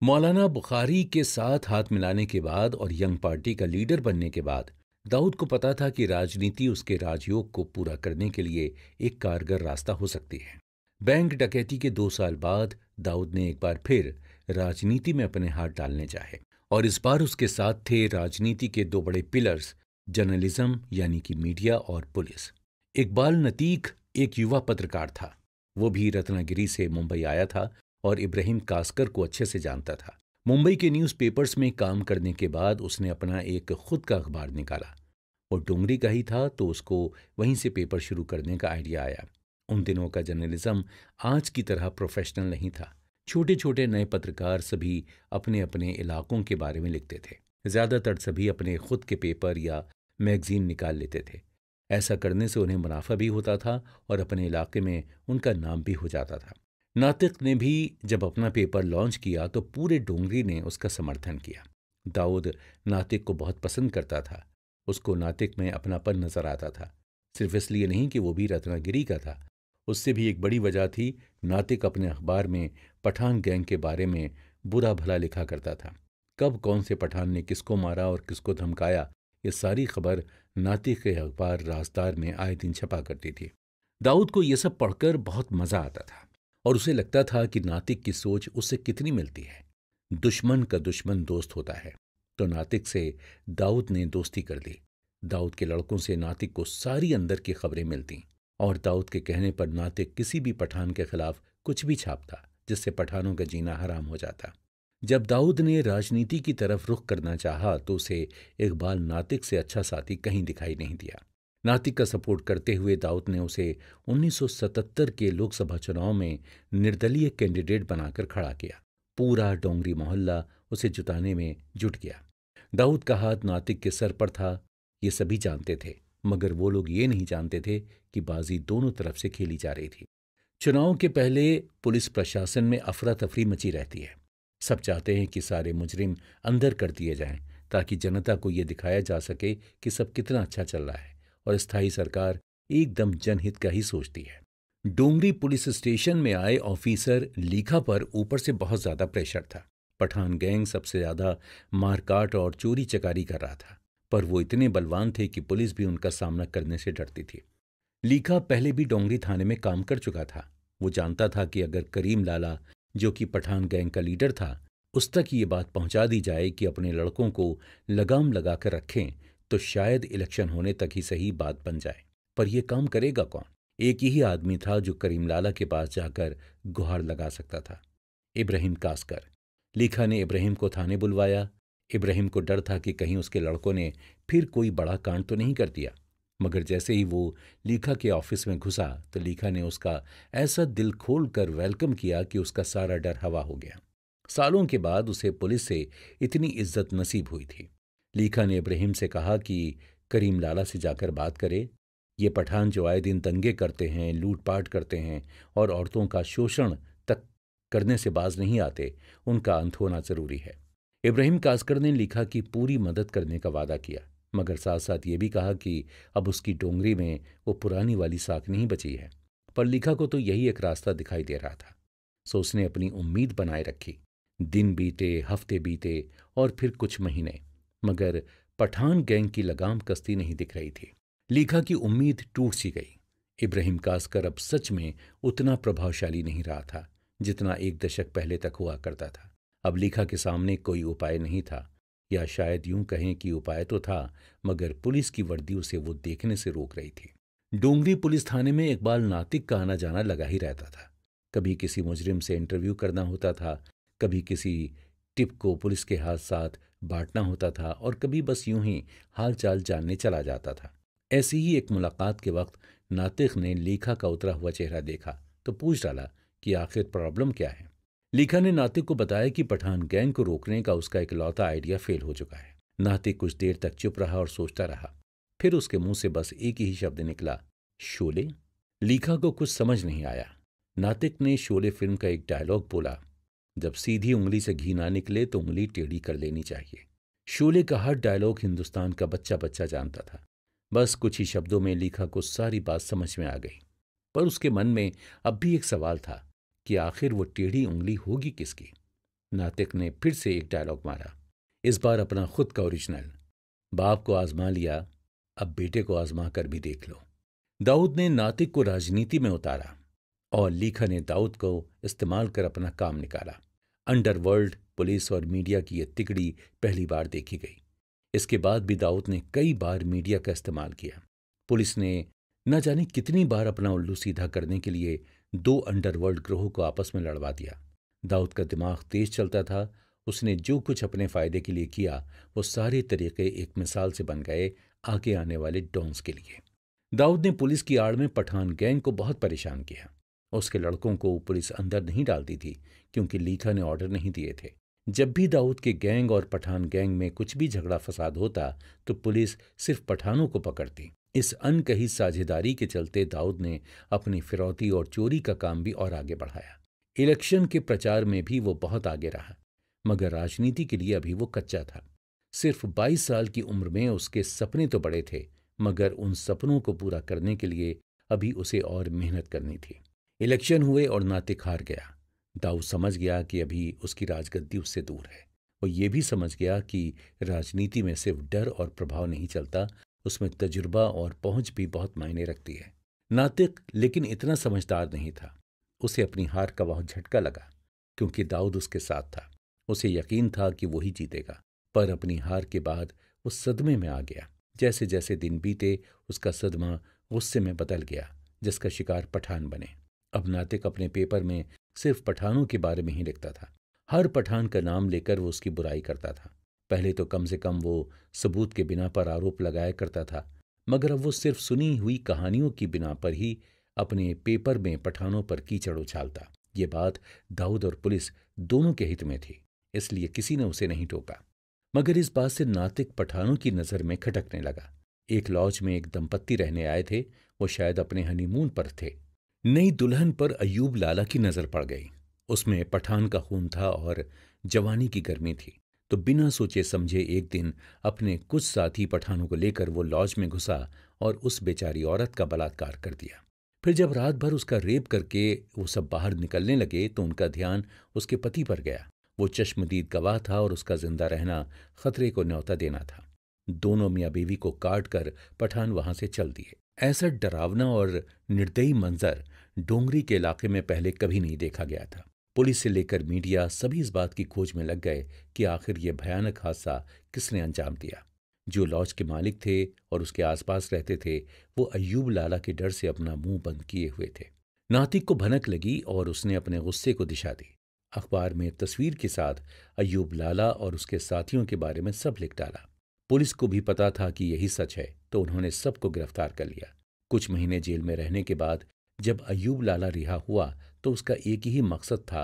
मौलाना बुखारी के साथ हाथ मिलाने के बाद और यंग पार्टी का लीडर बनने के बाद दाऊद को पता था कि राजनीति उसके राजयोग को पूरा करने के लिए एक कारगर रास्ता हो सकती है बैंक डकैती के दो साल बाद दाऊद ने एक बार फिर राजनीति में अपने हाथ डालने चाहे और इस बार उसके साथ थे राजनीति के दो बड़े पिलर्स जर्नलिज्म यानी कि मीडिया और पुलिस इकबाल नतीक एक युवा पत्रकार था वो भी रत्नागिरी से मुंबई आया था और इब्राहिम कास्कर को अच्छे से जानता था मुंबई के न्यूज़पेपर्स में काम करने के बाद उसने अपना एक खुद का अखबार निकाला और डोंगरी का ही था तो उसको वहीं से पेपर शुरू करने का आइडिया आया उन दिनों का जर्नलिज्म आज की तरह प्रोफेशनल नहीं था छोटे छोटे नए पत्रकार सभी अपने अपने इलाकों के बारे में लिखते थे ज़्यादातर सभी अपने खुद के पेपर या मैगजीन निकाल लेते थे ऐसा करने से उन्हें मुनाफा भी होता था और अपने इलाके में उनका नाम भी हो जाता था नातिक ने भी जब अपना पेपर लॉन्च किया तो पूरे डोंगरी ने उसका समर्थन किया दाऊद नातिक को बहुत पसंद करता था उसको नातिक में अपनापन नजर आता था सिर्फ इसलिए नहीं कि वो भी रत्नागिरी का था उससे भी एक बड़ी वजह थी नातिक अपने अखबार में पठान गैंग के बारे में बुरा भला लिखा करता था कब कौन से पठान ने किसको मारा और किसको धमकाया ये सारी खबर नातिक के अखबार राजदार में आए दिन छपा करती थी दाऊद को ये सब पढ़कर बहुत मज़ा आता था और उसे लगता था कि नातिक की सोच उससे कितनी मिलती है दुश्मन का दुश्मन दोस्त होता है तो नातिक से दाऊद ने दोस्ती कर ली दाऊद के लड़कों से नातिक को सारी अंदर की खबरें मिलती और दाऊद के कहने पर नातिक किसी भी पठान के खिलाफ कुछ भी छापता जिससे पठानों का जीना हराम हो जाता जब दाऊद ने राजनीति की तरफ रुख करना चाहा तो उसे इकबाल नातिक से अच्छा साथी कहीं दिखाई नहीं दिया नातिक का सपोर्ट करते हुए दाऊद ने उसे 1977 के लोकसभा चुनाव में निर्दलीय कैंडिडेट बनाकर खड़ा किया पूरा डोंगरी मोहल्ला उसे जुटाने में जुट गया दाऊद का हाथ नातिक के सर पर था ये सभी जानते थे मगर वो लोग ये नहीं जानते थे कि बाजी दोनों तरफ से खेली जा रही थी चुनाव के पहले पुलिस प्रशासन में अफरा तफरी मची रहती है सब चाहते हैं कि सारे मुजरिम अंदर कर दिए जाएं ताकि जनता को ये दिखाया जा सके कि सब कितना अच्छा चल रहा है और स्थायी सरकार एकदम जनहित का ही सोचती है डोंगरी पुलिस स्टेशन में आए ऑफिसर लीखा पर ऊपर से बहुत ज्यादा प्रेशर था पठान गैंग सबसे ज्यादा मारकाट और चोरी चकारी कर रहा था पर वो इतने बलवान थे कि पुलिस भी उनका सामना करने से डरती थी लीखा पहले भी डोंगरी थाने में काम कर चुका था वो जानता था कि अगर करीम लाला जो कि पठान गैंग का लीडर था उस तक ये बात पहुंचा दी जाए कि अपने लड़कों को लगाम लगाकर रखें तो शायद इलेक्शन होने तक ही सही बात बन जाए पर यह काम करेगा कौन एक ही आदमी था जो करीम लाला के पास जाकर गुहार लगा सकता था इब्राहिम कास्कर लेखा ने इब्राहिम को थाने बुलवाया इब्राहिम को डर था कि कहीं उसके लड़कों ने फिर कोई बड़ा कांड तो नहीं कर दिया मगर जैसे ही वो लीखा के ऑफिस में घुसा तो लीखा ने उसका ऐसा दिल खोल कर वेलकम किया कि उसका सारा डर हवा हो गया सालों के बाद उसे पुलिस से इतनी इज्जत नसीब हुई थी लीखा ने इब्राहिम से कहा कि करीम लाला से जाकर बात करे ये पठान जो आए दिन दंगे करते हैं लूटपाट करते हैं और औरतों का शोषण करने से बाज नहीं आते उनका अंत होना जरूरी है इब्राहिम कास्कर ने लिखा कि पूरी मदद करने का वादा किया मगर साथ साथ ये भी कहा कि अब उसकी डोंगरी में वो पुरानी वाली साख नहीं बची है पर लिखा को तो यही एक रास्ता दिखाई दे रहा था सो उसने अपनी उम्मीद बनाए रखी दिन बीते हफ्ते बीते और फिर कुछ महीने मगर पठान गैंग की लगाम कस्ती नहीं दिख रही थी लिखा की उम्मीद टूट सी गई इब्राहिम कास्कर अब सच में उतना प्रभावशाली नहीं रहा था जितना एक दशक पहले तक हुआ करता था अब लिखा के सामने कोई उपाय नहीं था या शायद यूं कहें कि उपाय तो था मगर पुलिस की वर्दी उसे वो देखने से रोक रही थी डोंगरी पुलिस थाने में इकबाल नातिक का आना जाना लगा ही रहता था कभी किसी मुजरिम से इंटरव्यू करना होता था कभी किसी टिप को पुलिस के हाथ साथ बांटना होता था और कभी बस यूं ही हालचाल जानने चला जाता था ऐसी ही एक मुलाकात के वक्त नातिक ने लेखा का उतरा हुआ चेहरा देखा तो पूछ डाला कि आखिर प्रॉब्लम क्या है लीखा ने नातिक को बताया कि पठान गैंग को रोकने का उसका इकलौता आइडिया फेल हो चुका है नातिक कुछ देर तक चुप रहा और सोचता रहा फिर उसके मुंह से बस एक ही शब्द निकला शोले लीखा को कुछ समझ नहीं आया नातिक ने शोले फिल्म का एक डायलॉग बोला जब सीधी उंगली से घी ना निकले तो उंगली टेढ़ी कर लेनी चाहिए शोले का हर डायलॉग हिंदुस्तान का बच्चा बच्चा जानता था बस कुछ ही शब्दों में लीखा को सारी बात समझ में आ गई पर उसके मन में अब भी एक सवाल था कि आखिर वो टेढ़ी उंगली होगी किसकी नातिक ने फिर से एक डायलॉग मारा इस बार अपना खुद का ओरिजिनल बाप को आजमा लिया अब बेटे को आजमा कर भी देख लो दाऊद ने नातिक को राजनीति में उतारा और लीखा ने दाऊद को इस्तेमाल कर अपना काम निकाला अंडरवर्ल्ड पुलिस और मीडिया की यह तिकड़ी पहली बार देखी गई इसके बाद भी दाऊद ने कई बार मीडिया का इस्तेमाल किया पुलिस ने न जाने कितनी बार अपना उल्लू सीधा करने के लिए दो अंडरवर्ल्ड ग्रोहों को आपस में लड़वा दिया दाऊद का दिमाग तेज चलता था उसने जो कुछ अपने फ़ायदे के लिए किया वो सारे तरीके एक मिसाल से बन गए आगे आने वाले डॉन्स के लिए दाऊद ने पुलिस की आड़ में पठान गैंग को बहुत परेशान किया उसके लड़कों को पुलिस अंदर नहीं डालती थी क्योंकि लीखा ने ऑर्डर नहीं दिए थे जब भी दाऊद के गैंग और पठान गैंग में कुछ भी झगड़ा फसाद होता तो पुलिस सिर्फ पठानों को पकड़ती इस अनकही साझेदारी के चलते दाऊद ने अपनी फिरौती और चोरी का काम भी और आगे बढ़ाया इलेक्शन के प्रचार में भी वो बहुत आगे रहा मगर राजनीति के लिए अभी वो कच्चा था सिर्फ 22 साल की उम्र में उसके सपने तो बड़े थे मगर उन सपनों को पूरा करने के लिए अभी उसे और मेहनत करनी थी इलेक्शन हुए और नातिक हार गया दाऊ समझ गया कि अभी उसकी राजगद्दी उससे दूर है वो ये भी समझ गया कि राजनीति में सिर्फ डर और प्रभाव नहीं चलता उसमें तजुर्बा और पहुंच भी बहुत मायने रखती है नातिक लेकिन इतना समझदार नहीं था उसे अपनी हार का बहुत झटका लगा क्योंकि दाऊद उसके साथ था उसे यकीन था कि वही जीतेगा पर अपनी हार के बाद वो सदमे में आ गया जैसे जैसे दिन बीते उसका सदमा गुस्से में बदल गया जिसका शिकार पठान बने अब नातिक अपने पेपर में सिर्फ पठानों के बारे में ही लिखता था हर पठान का नाम लेकर वो उसकी बुराई करता था पहले तो कम से कम वो सबूत के बिना पर आरोप लगाया करता था मगर अब वो सिर्फ सुनी हुई कहानियों की बिना पर ही अपने पेपर में पठानों पर कीचड़ उछालता ये बात दाऊद और पुलिस दोनों के हित में थी इसलिए किसी ने उसे नहीं टोका मगर इस बात से नातिक पठानों की नज़र में खटकने लगा एक लॉज में एक दंपत्ति रहने आए थे वो शायद अपने हनीमून पर थे नई दुल्हन पर अयूब लाला की नज़र पड़ गई उसमें पठान का खून था और जवानी की गर्मी थी तो बिना सोचे समझे एक दिन अपने कुछ साथी पठानों को लेकर वो लॉज में घुसा और उस बेचारी औरत का बलात्कार कर दिया फिर जब रात भर उसका रेप करके वो सब बाहर निकलने लगे तो उनका ध्यान उसके पति पर गया वो चश्मदीद गवाह था और उसका जिंदा रहना खतरे को न्यौता देना था दोनों मियाँ बीवी को काट कर पठान वहां से चल दिए ऐसा डरावना और निर्दयी मंजर डोंगरी के इलाके में पहले कभी नहीं देखा गया था पुलिस से लेकर मीडिया सभी इस बात की खोज में लग गए कि आखिर यह भयानक हादसा किसने अंजाम दिया जो लॉज के मालिक थे और उसके आसपास रहते थे वो अयूब लाला के डर से अपना मुंह बंद किए हुए थे नातिक को भनक लगी और उसने अपने गुस्से को दिशा दी अखबार में तस्वीर के साथ अयूब लाला और उसके साथियों के बारे में सब लिख डाला पुलिस को भी पता था कि यही सच है तो उन्होंने सबको गिरफ्तार कर लिया कुछ महीने जेल में रहने के बाद जब अयूब लाला रिहा हुआ तो उसका एक ही मकसद था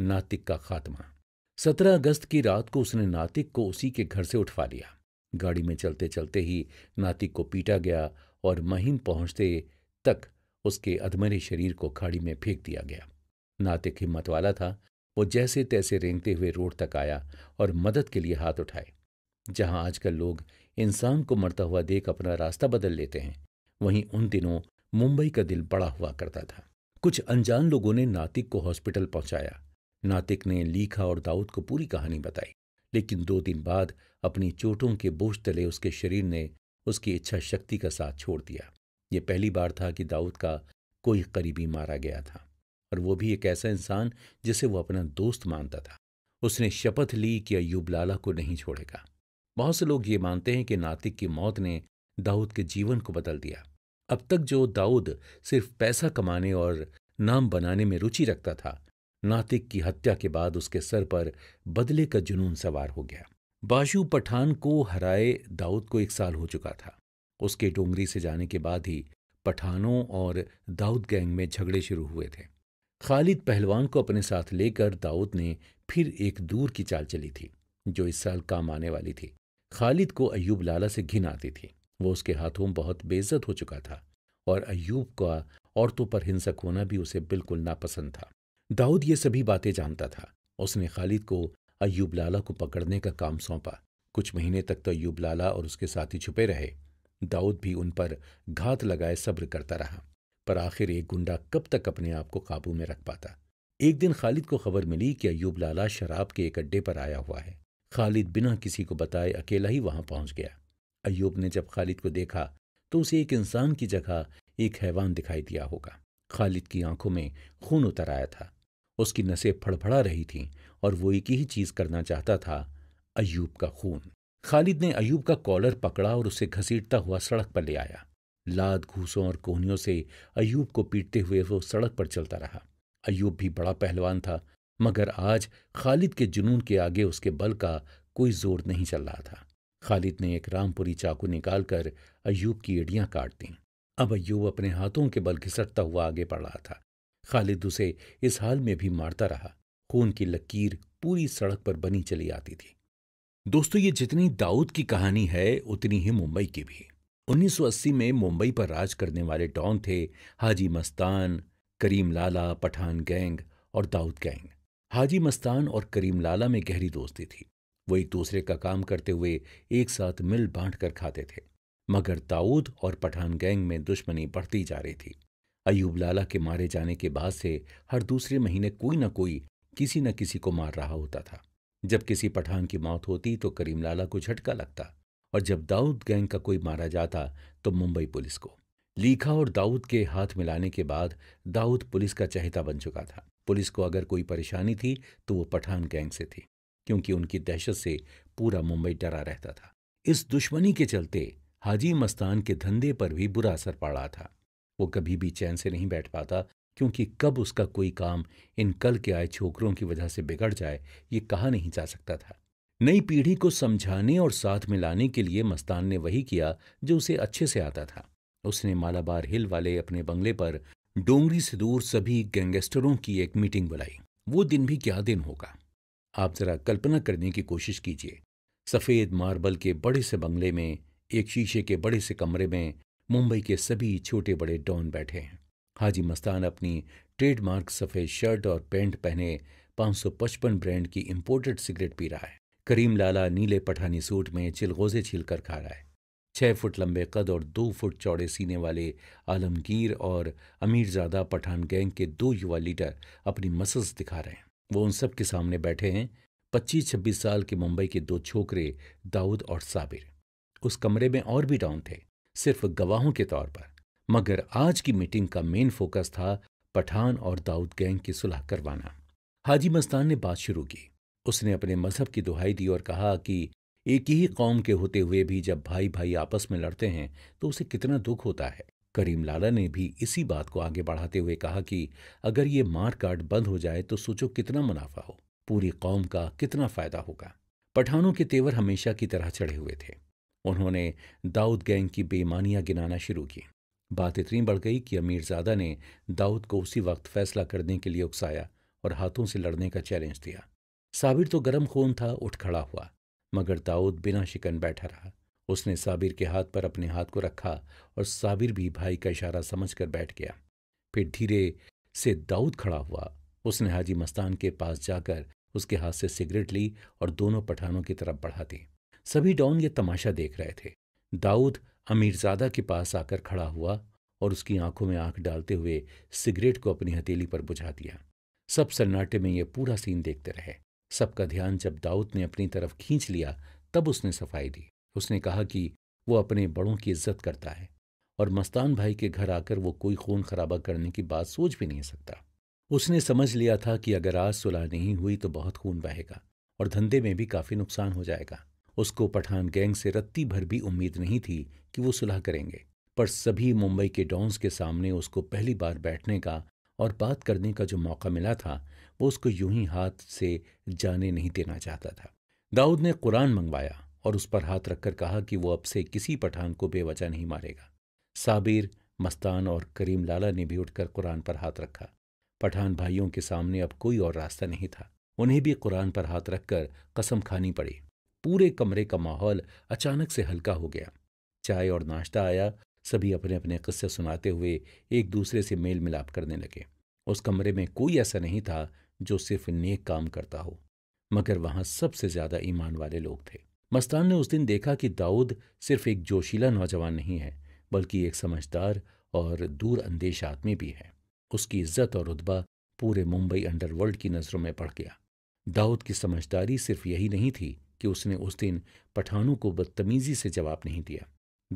नातिक का खात्मा सत्रह अगस्त की रात को उसने नातिक को उसी के घर से उठवा लिया गाड़ी में चलते चलते ही नातिक को पीटा गया और महीन पहुंचते तक उसके अधमरे शरीर को खाड़ी में फेंक दिया गया नातिक हिम्मत वाला था वो जैसे तैसे रेंगते हुए रोड तक आया और मदद के लिए हाथ उठाए जहां आजकल लोग इंसान को मरता हुआ देख अपना रास्ता बदल लेते हैं वहीं उन दिनों मुंबई का दिल बड़ा हुआ करता था कुछ अनजान लोगों ने नातिक को हॉस्पिटल पहुंचाया नातिक ने लीखा और दाऊद को पूरी कहानी बताई लेकिन दो दिन बाद अपनी चोटों के बोझ तले उसके शरीर ने उसकी इच्छा शक्ति का साथ छोड़ दिया ये पहली बार था कि दाऊद का कोई करीबी मारा गया था और वो भी एक ऐसा इंसान जिसे वो अपना दोस्त मानता था उसने शपथ ली कि अयूब लाला को नहीं छोड़ेगा बहुत से लोग ये मानते हैं कि नातिक की मौत ने दाऊद के जीवन को बदल दिया अब तक जो दाऊद सिर्फ पैसा कमाने और नाम बनाने में रुचि रखता था नातिक की हत्या के बाद उसके सर पर बदले का जुनून सवार हो गया बाशु पठान को हराए दाऊद को एक साल हो चुका था उसके डोंगरी से जाने के बाद ही पठानों और दाऊद गैंग में झगड़े शुरू हुए थे खालिद पहलवान को अपने साथ लेकर दाऊद ने फिर एक दूर की चाल चली थी जो इस साल काम आने वाली थी खालिद को अयूब लाला से घिन आती थी वो उसके हाथों बहुत बेइज्जत हो चुका था और अयूब का औरतों पर हिंसक होना भी उसे बिल्कुल नापसंद था दाऊद ये सभी बातें जानता था उसने खालिद को अयूब लाला को पकड़ने का काम सौंपा कुछ महीने तक तो अयूब लाला और उसके साथी छुपे रहे दाऊद भी उन पर घात लगाए सब्र करता रहा पर आखिर एक गुंडा कब तक अपने आप को काबू में रख पाता एक दिन खालिद को खबर मिली कि अयूब लाला शराब के एक अड्डे पर आया हुआ है खालिद बिना किसी को बताए अकेला ही वहां पहुंच गया अयूब ने जब खालिद को देखा तो उसे एक इंसान की जगह एक हैवान दिखाई दिया होगा खालिद की आंखों में खून उतर आया था उसकी नसें फड़फड़ा रही थीं और वो एक ही चीज करना चाहता था अयूब का खून खालिद ने अयूब का कॉलर पकड़ा और उसे घसीटता हुआ सड़क पर ले आया लाद घूसों और कोहनियों से अयूब को पीटते हुए वो सड़क पर चलता रहा अयूब भी बड़ा पहलवान था मगर आज खालिद के जुनून के आगे उसके बल का कोई जोर नहीं चल रहा था खालिद ने एक रामपुरी चाकू निकालकर अयूब की एड़ियां काट दीं अब अयूब अपने हाथों के बल घिसटता हुआ आगे बढ़ रहा था खालिद उसे इस हाल में भी मारता रहा खून की लकीर पूरी सड़क पर बनी चली आती थी दोस्तों ये जितनी दाऊद की कहानी है उतनी ही मुंबई की भी 1980 में मुंबई पर राज करने वाले डॉन थे हाजी मस्तान करीम लाला पठान गैंग और दाऊद गैंग हाजी मस्तान और करीम लाला में गहरी दोस्ती थी वो एक दूसरे का काम करते हुए एक साथ मिल बांट कर खाते थे मगर दाऊद और पठान गैंग में दुश्मनी बढ़ती जा रही थी अयूब लाला के मारे जाने के बाद से हर दूसरे महीने कोई न कोई किसी न किसी को मार रहा होता था जब किसी पठान की मौत होती तो करीम लाला को झटका लगता और जब दाऊद गैंग का कोई मारा जाता तो मुंबई पुलिस को लीखा और दाऊद के हाथ मिलाने के बाद दाऊद पुलिस का चहेता बन चुका था पुलिस को अगर कोई परेशानी थी तो वो पठान गैंग से थी क्योंकि उनकी दहशत से पूरा मुंबई डरा रहता था इस दुश्मनी के चलते हाजी मस्तान के धंधे पर भी बुरा असर पड़ा था वो कभी भी चैन से नहीं बैठ पाता क्योंकि कब उसका कोई काम इन कल के आए छोकरों की वजह से बिगड़ जाए ये कहा नहीं जा सकता था नई पीढ़ी को समझाने और साथ मिलाने के लिए मस्तान ने वही किया जो उसे अच्छे से आता था उसने मालाबार हिल वाले अपने बंगले पर डोंगरी से दूर सभी गैंगस्टरों की एक मीटिंग बुलाई वो दिन भी क्या दिन होगा आप जरा कल्पना करने की कोशिश कीजिए सफ़ेद मार्बल के बड़े से बंगले में एक शीशे के बड़े से कमरे में मुंबई के सभी छोटे बड़े डॉन बैठे हैं हाजी मस्तान अपनी ट्रेडमार्क सफ़ेद शर्ट और पैंट पहने 555 ब्रांड की इम्पोर्टेड सिगरेट पी रहा है करीम लाला नीले पठानी सूट में चिलगोजे छीलकर खा रहा है छह फुट लंबे कद और दो फुट चौड़े सीने वाले आलमगीर और अमीरजादा पठान गैंग के दो युवा लीडर अपनी मसल्स दिखा रहे हैं वो उन सब के सामने बैठे हैं पच्चीस छब्बीस साल के मुंबई के दो छोकरे दाऊद और साबिर उस कमरे में और भी डाउन थे सिर्फ गवाहों के तौर पर मगर आज की मीटिंग का मेन फोकस था पठान और दाऊद गैंग की सुलह करवाना हाजी मस्तान ने बात शुरू की उसने अपने मजहब की दुहाई दी और कहा कि एक ही कौम के होते हुए भी जब भाई भाई आपस में लड़ते हैं तो उसे कितना दुख होता है करीम लाला ने भी इसी बात को आगे बढ़ाते हुए कहा कि अगर ये मार काट बंद हो जाए तो सोचो कितना मुनाफा हो पूरी कौम का कितना फ़ायदा होगा पठानों के तेवर हमेशा की तरह चढ़े हुए थे उन्होंने दाऊद गैंग की बेमानियां गिनाना शुरू की बात इतनी बढ़ गई कि अमीरजादा ने दाऊद को उसी वक्त फैसला करने के लिए उकसाया और हाथों से लड़ने का चैलेंज दिया साबिर तो गर्म खून था उठ खड़ा हुआ मगर दाऊद बिना शिकन बैठा रहा उसने साबिर के हाथ पर अपने हाथ को रखा और साबिर भी भाई का इशारा समझकर बैठ गया फिर धीरे से दाऊद खड़ा हुआ उसने हाजी मस्तान के पास जाकर उसके हाथ से सिगरेट ली और दोनों पठानों की तरफ बढ़ा दी सभी डॉन ये तमाशा देख रहे थे दाऊद अमीरजादा के पास आकर खड़ा हुआ और उसकी आंखों में आंख डालते हुए सिगरेट को अपनी हथेली पर बुझा दिया सब सन्नाटे में यह पूरा सीन देखते रहे सबका ध्यान जब दाऊद ने अपनी तरफ खींच लिया तब उसने सफाई दी उसने कहा कि वो अपने बड़ों की इज्जत करता है और मस्तान भाई के घर आकर वो कोई खून खराबा करने की बात सोच भी नहीं सकता उसने समझ लिया था कि अगर आज सुलह नहीं हुई तो बहुत खून बहेगा और धंधे में भी काफी नुकसान हो जाएगा उसको पठान गैंग से रत्ती भर भी उम्मीद नहीं थी कि वो सुलह करेंगे पर सभी मुंबई के डॉन्स के सामने उसको पहली बार बैठने का और बात करने का जो मौका मिला था वो उसको यूं ही हाथ से जाने नहीं देना चाहता था दाऊद ने कुरान मंगवाया और उस पर हाथ रखकर कहा कि वो अब से किसी पठान को बेवजह नहीं मारेगा साबिर मस्तान और करीम लाला ने भी उठकर कुरान पर हाथ रखा पठान भाइयों के सामने अब कोई और रास्ता नहीं था उन्हें भी कुरान पर हाथ रखकर कसम खानी पड़ी पूरे कमरे का माहौल अचानक से हल्का हो गया चाय और नाश्ता आया सभी अपने अपने किस्से सुनाते हुए एक दूसरे से मेल मिलाप करने लगे उस कमरे में कोई ऐसा नहीं था जो सिर्फ नेक काम करता हो मगर वहां सबसे ज्यादा ईमान वाले लोग थे मस्तान ने उस दिन देखा कि दाऊद सिर्फ एक जोशीला नौजवान नहीं है बल्कि एक समझदार और दूर अंदेश आदमी भी है उसकी इज्जत और रुतबा पूरे मुंबई अंडरवर्ल्ड की नज़रों में पड़ गया दाऊद की समझदारी सिर्फ यही नहीं थी कि उसने उस दिन पठानों को बदतमीजी से जवाब नहीं दिया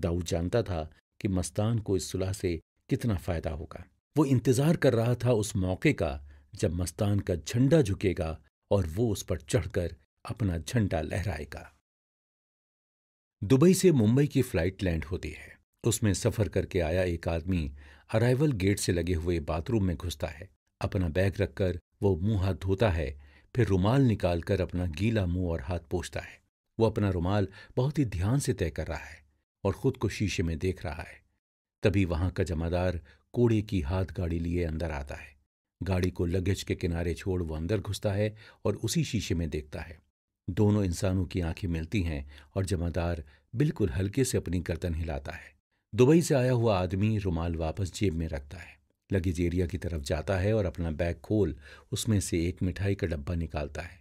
दाऊद जानता था कि मस्तान को इस सुलह से कितना फ़ायदा होगा वो इंतज़ार कर रहा था उस मौके का जब मस्तान का झंडा झुकेगा और वो उस पर चढ़कर अपना झंडा लहराएगा दुबई से मुंबई की फ्लाइट लैंड होती है उसमें सफर करके आया एक आदमी अराइवल गेट से लगे हुए बाथरूम में घुसता है अपना बैग रखकर वो मुंह हाथ धोता है फिर रुमाल निकालकर अपना गीला मुंह और हाथ पोछता है वो अपना रुमाल बहुत ही ध्यान से तय कर रहा है और खुद को शीशे में देख रहा है तभी वहां का जमादार कोड़े की हाथ गाड़ी लिए अंदर आता है गाड़ी को लगेज के किनारे छोड़ वो अंदर घुसता है और उसी शीशे में देखता है दोनों इंसानों की आंखें मिलती हैं और जमादार बिल्कुल हल्के से अपनी गर्दन हिलाता है दुबई से आया हुआ आदमी रुमाल वापस जेब में रखता है लगेज एरिया की तरफ जाता है और अपना बैग खोल उसमें से एक मिठाई का डब्बा निकालता है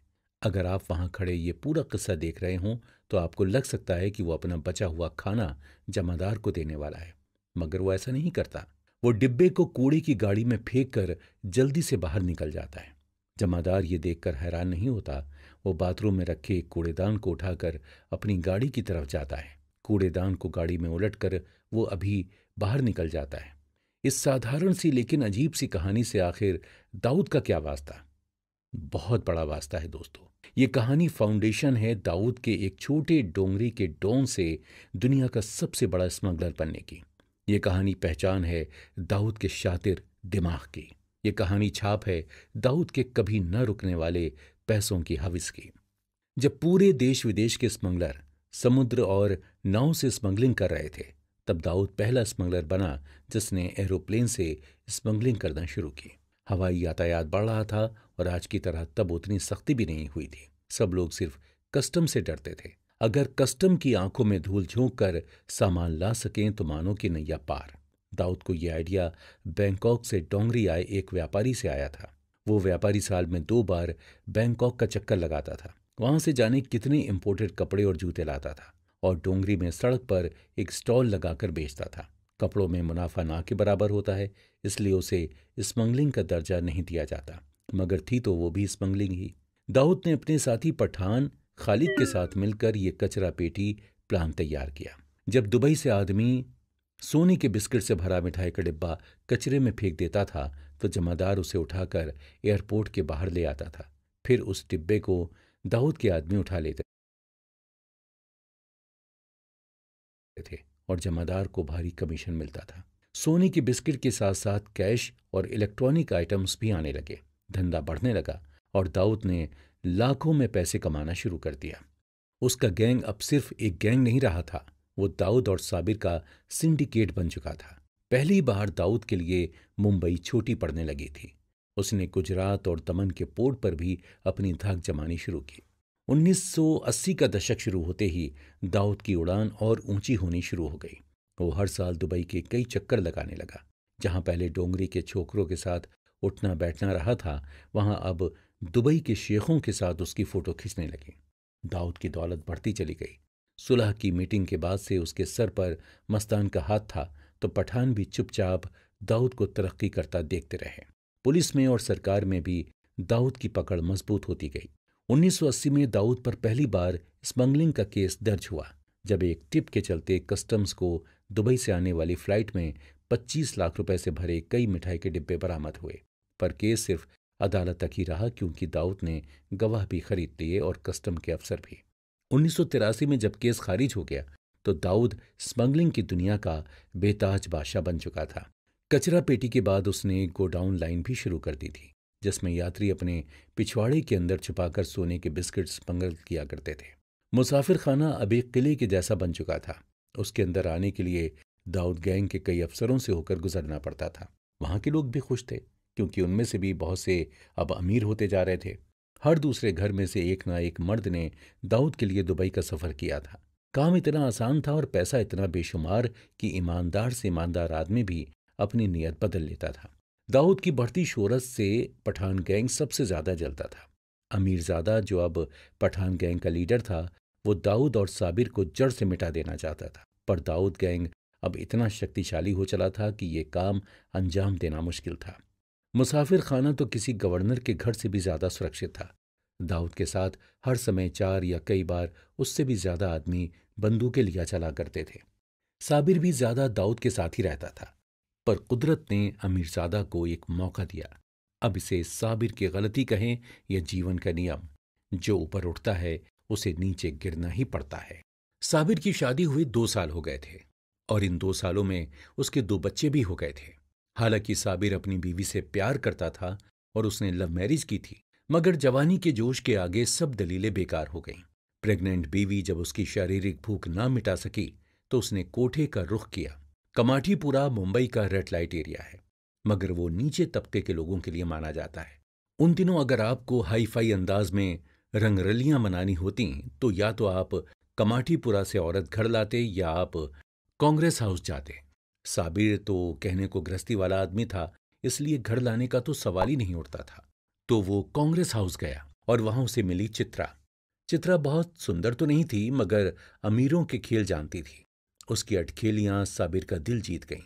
अगर आप वहां खड़े ये पूरा किस्सा देख रहे हों तो आपको लग सकता है कि वो अपना बचा हुआ खाना जमादार को देने वाला है मगर वो ऐसा नहीं करता वो डिब्बे को कूड़े की गाड़ी में फेंक कर जल्दी से बाहर निकल जाता है जमादार ये देखकर हैरान नहीं होता वो बाथरूम में रखे एक कूड़ेदान को उठाकर अपनी गाड़ी की तरफ जाता है कूड़ेदान को गाड़ी में उलट कर वो अभी बाहर निकल जाता है इस साधारण सी लेकिन अजीब सी कहानी से आखिर दाऊद का क्या वास्ता बहुत बड़ा वास्ता है दोस्तों ये कहानी फाउंडेशन है दाऊद के एक छोटे डोंगरी के डों से दुनिया का सबसे बड़ा स्मगलर बनने की ये कहानी पहचान है दाऊद के शातिर दिमाग की ये कहानी छाप है दाऊद के कभी न रुकने वाले पैसों की हविस की जब पूरे देश विदेश के स्मगलर समुद्र और नाव से स्मगलिंग कर रहे थे तब दाऊद पहला स्मगलर बना जिसने एरोप्लेन से स्मगलिंग करना शुरू की हवाई यातायात बढ़ रहा था और आज की तरह तब उतनी सख्ती भी नहीं हुई थी सब लोग सिर्फ कस्टम से डरते थे अगर कस्टम की आंखों में धूल झोंक कर सामान ला सकें तो मानो कि नैया पार दाऊद को यह आइडिया बैंकॉक से डोंगरी आए एक व्यापारी से आया था वो व्यापारी साल में दो बार बैंकॉक का चक्कर लगाता था वहां से जाने कितने इम्पोर्टेड कपड़े और जूते लाता था और डोंगरी में सड़क पर एक स्टॉल लगाकर बेचता था कपड़ों में मुनाफा ना के बराबर होता है इसलिए उसे स्मगलिंग का दर्जा नहीं दिया जाता मगर थी तो वो भी स्मगलिंग ही दाऊद ने अपने साथी पठान खालिद के साथ मिलकर ये कचरा पेटी प्लान तैयार किया जब दुबई से आदमी सोने के बिस्किट से भरा मिठाई का डिब्बा कचरे में फेंक देता था तो जमादार उसे उठाकर एयरपोर्ट के बाहर ले आता था फिर उस डिब्बे को दाऊद के आदमी उठा लेते थे और जमादार को भारी कमीशन मिलता था सोने की बिस्किट के साथ साथ कैश और इलेक्ट्रॉनिक आइटम्स भी आने लगे धंधा बढ़ने लगा और दाऊद ने लाखों में पैसे कमाना शुरू कर दिया उसका गैंग अब सिर्फ एक गैंग नहीं रहा था वो दाऊद और साबिर का सिंडिकेट बन चुका था पहली बार दाऊद के लिए मुंबई छोटी पड़ने लगी थी उसने गुजरात और दमन के पोर्ट पर भी अपनी धाक जमानी शुरू की 1980 का दशक शुरू होते ही दाऊद की उड़ान और ऊंची होनी शुरू हो गई वो हर साल दुबई के कई चक्कर लगाने लगा जहां पहले डोंगरी के छोकरों के साथ उठना बैठना रहा था वहां अब दुबई के शेखों के साथ उसकी फोटो खींचने लगी दाऊद की दौलत बढ़ती चली गई सुलह की मीटिंग के बाद से उसके सर पर मस्तान का हाथ था तो पठान भी चुपचाप दाऊद को तरक्की करता देखते रहे पुलिस में और सरकार में भी दाऊद की पकड़ मजबूत होती गई 1980 में दाऊद पर पहली बार स्मगलिंग का केस दर्ज हुआ जब एक टिप के चलते कस्टम्स को दुबई से आने वाली फ्लाइट में 25 लाख रुपए से भरे कई मिठाई के डिब्बे बरामद हुए पर केस सिर्फ अदालत तक ही रहा क्योंकि दाऊद ने गवाह भी खरीद लिए और कस्टम के अफसर भी उन्नीस में जब केस खारिज हो गया तो दाऊद स्मगलिंग की दुनिया का बेताज बादशाह बन चुका था कचरा पेटी के बाद उसने गोडाउन लाइन भी शुरू कर दी थी जिसमें यात्री अपने पिछवाड़े के अंदर छुपाकर सोने के बिस्किट स्मगल किया करते थे मुसाफिर खाना अब एक किले के जैसा बन चुका था उसके अंदर आने के लिए दाऊद गैंग के कई अफसरों से होकर गुजरना पड़ता था वहां के लोग भी खुश थे क्योंकि उनमें से भी बहुत से अब अमीर होते जा रहे थे हर दूसरे घर में से एक ना एक मर्द ने दाऊद के लिए दुबई का सफर किया था काम इतना आसान था और पैसा इतना बेशुमार कि ईमानदार से ईमानदार आदमी भी अपनी नीयत बदल लेता था दाऊद की बढ़ती शोरत से पठान गैंग सबसे ज़्यादा जलता था अमीरजादा जो अब पठान गैंग का लीडर था वो दाऊद और साबिर को जड़ से मिटा देना चाहता था पर दाऊद गैंग अब इतना शक्तिशाली हो चला था कि ये काम अंजाम देना मुश्किल था मुसाफिर खाना तो किसी गवर्नर के घर से भी ज़्यादा सुरक्षित था दाऊद के साथ हर समय चार या कई बार उससे भी ज्यादा आदमी बंदूकें लिया चला करते थे साबिर भी ज्यादा दाऊद के साथ ही रहता था पर कुदरत ने अमीरजादा को एक मौका दिया अब इसे साबिर की गलती कहें या जीवन का नियम जो ऊपर उठता है उसे नीचे गिरना ही पड़ता है साबिर की शादी हुए दो साल हो गए थे और इन दो सालों में उसके दो बच्चे भी हो गए थे हालांकि साबिर अपनी बीवी से प्यार करता था और उसने लव मैरिज की थी मगर जवानी के जोश के आगे सब दलीलें बेकार हो गईं प्रेग्नेंट बीवी जब उसकी शारीरिक भूख ना मिटा सकी तो उसने कोठे का रुख किया कमाठीपुरा मुंबई का रेड लाइट एरिया है मगर वो नीचे तबके के लोगों के लिए माना जाता है उन दिनों अगर आपको हाई फाई अंदाज में रंगरलियां मनानी होती तो या तो आप कमाठीपुरा से औरत घर लाते या आप कांग्रेस हाउस जाते साबिर तो कहने को गृहस्थी वाला आदमी था इसलिए घर लाने का तो सवाल ही नहीं उठता था तो वो कांग्रेस हाउस गया और वहां उसे मिली चित्रा चित्रा बहुत सुंदर तो नहीं थी मगर अमीरों के खेल जानती थी उसकी अटखेलियां साबिर का दिल जीत गईं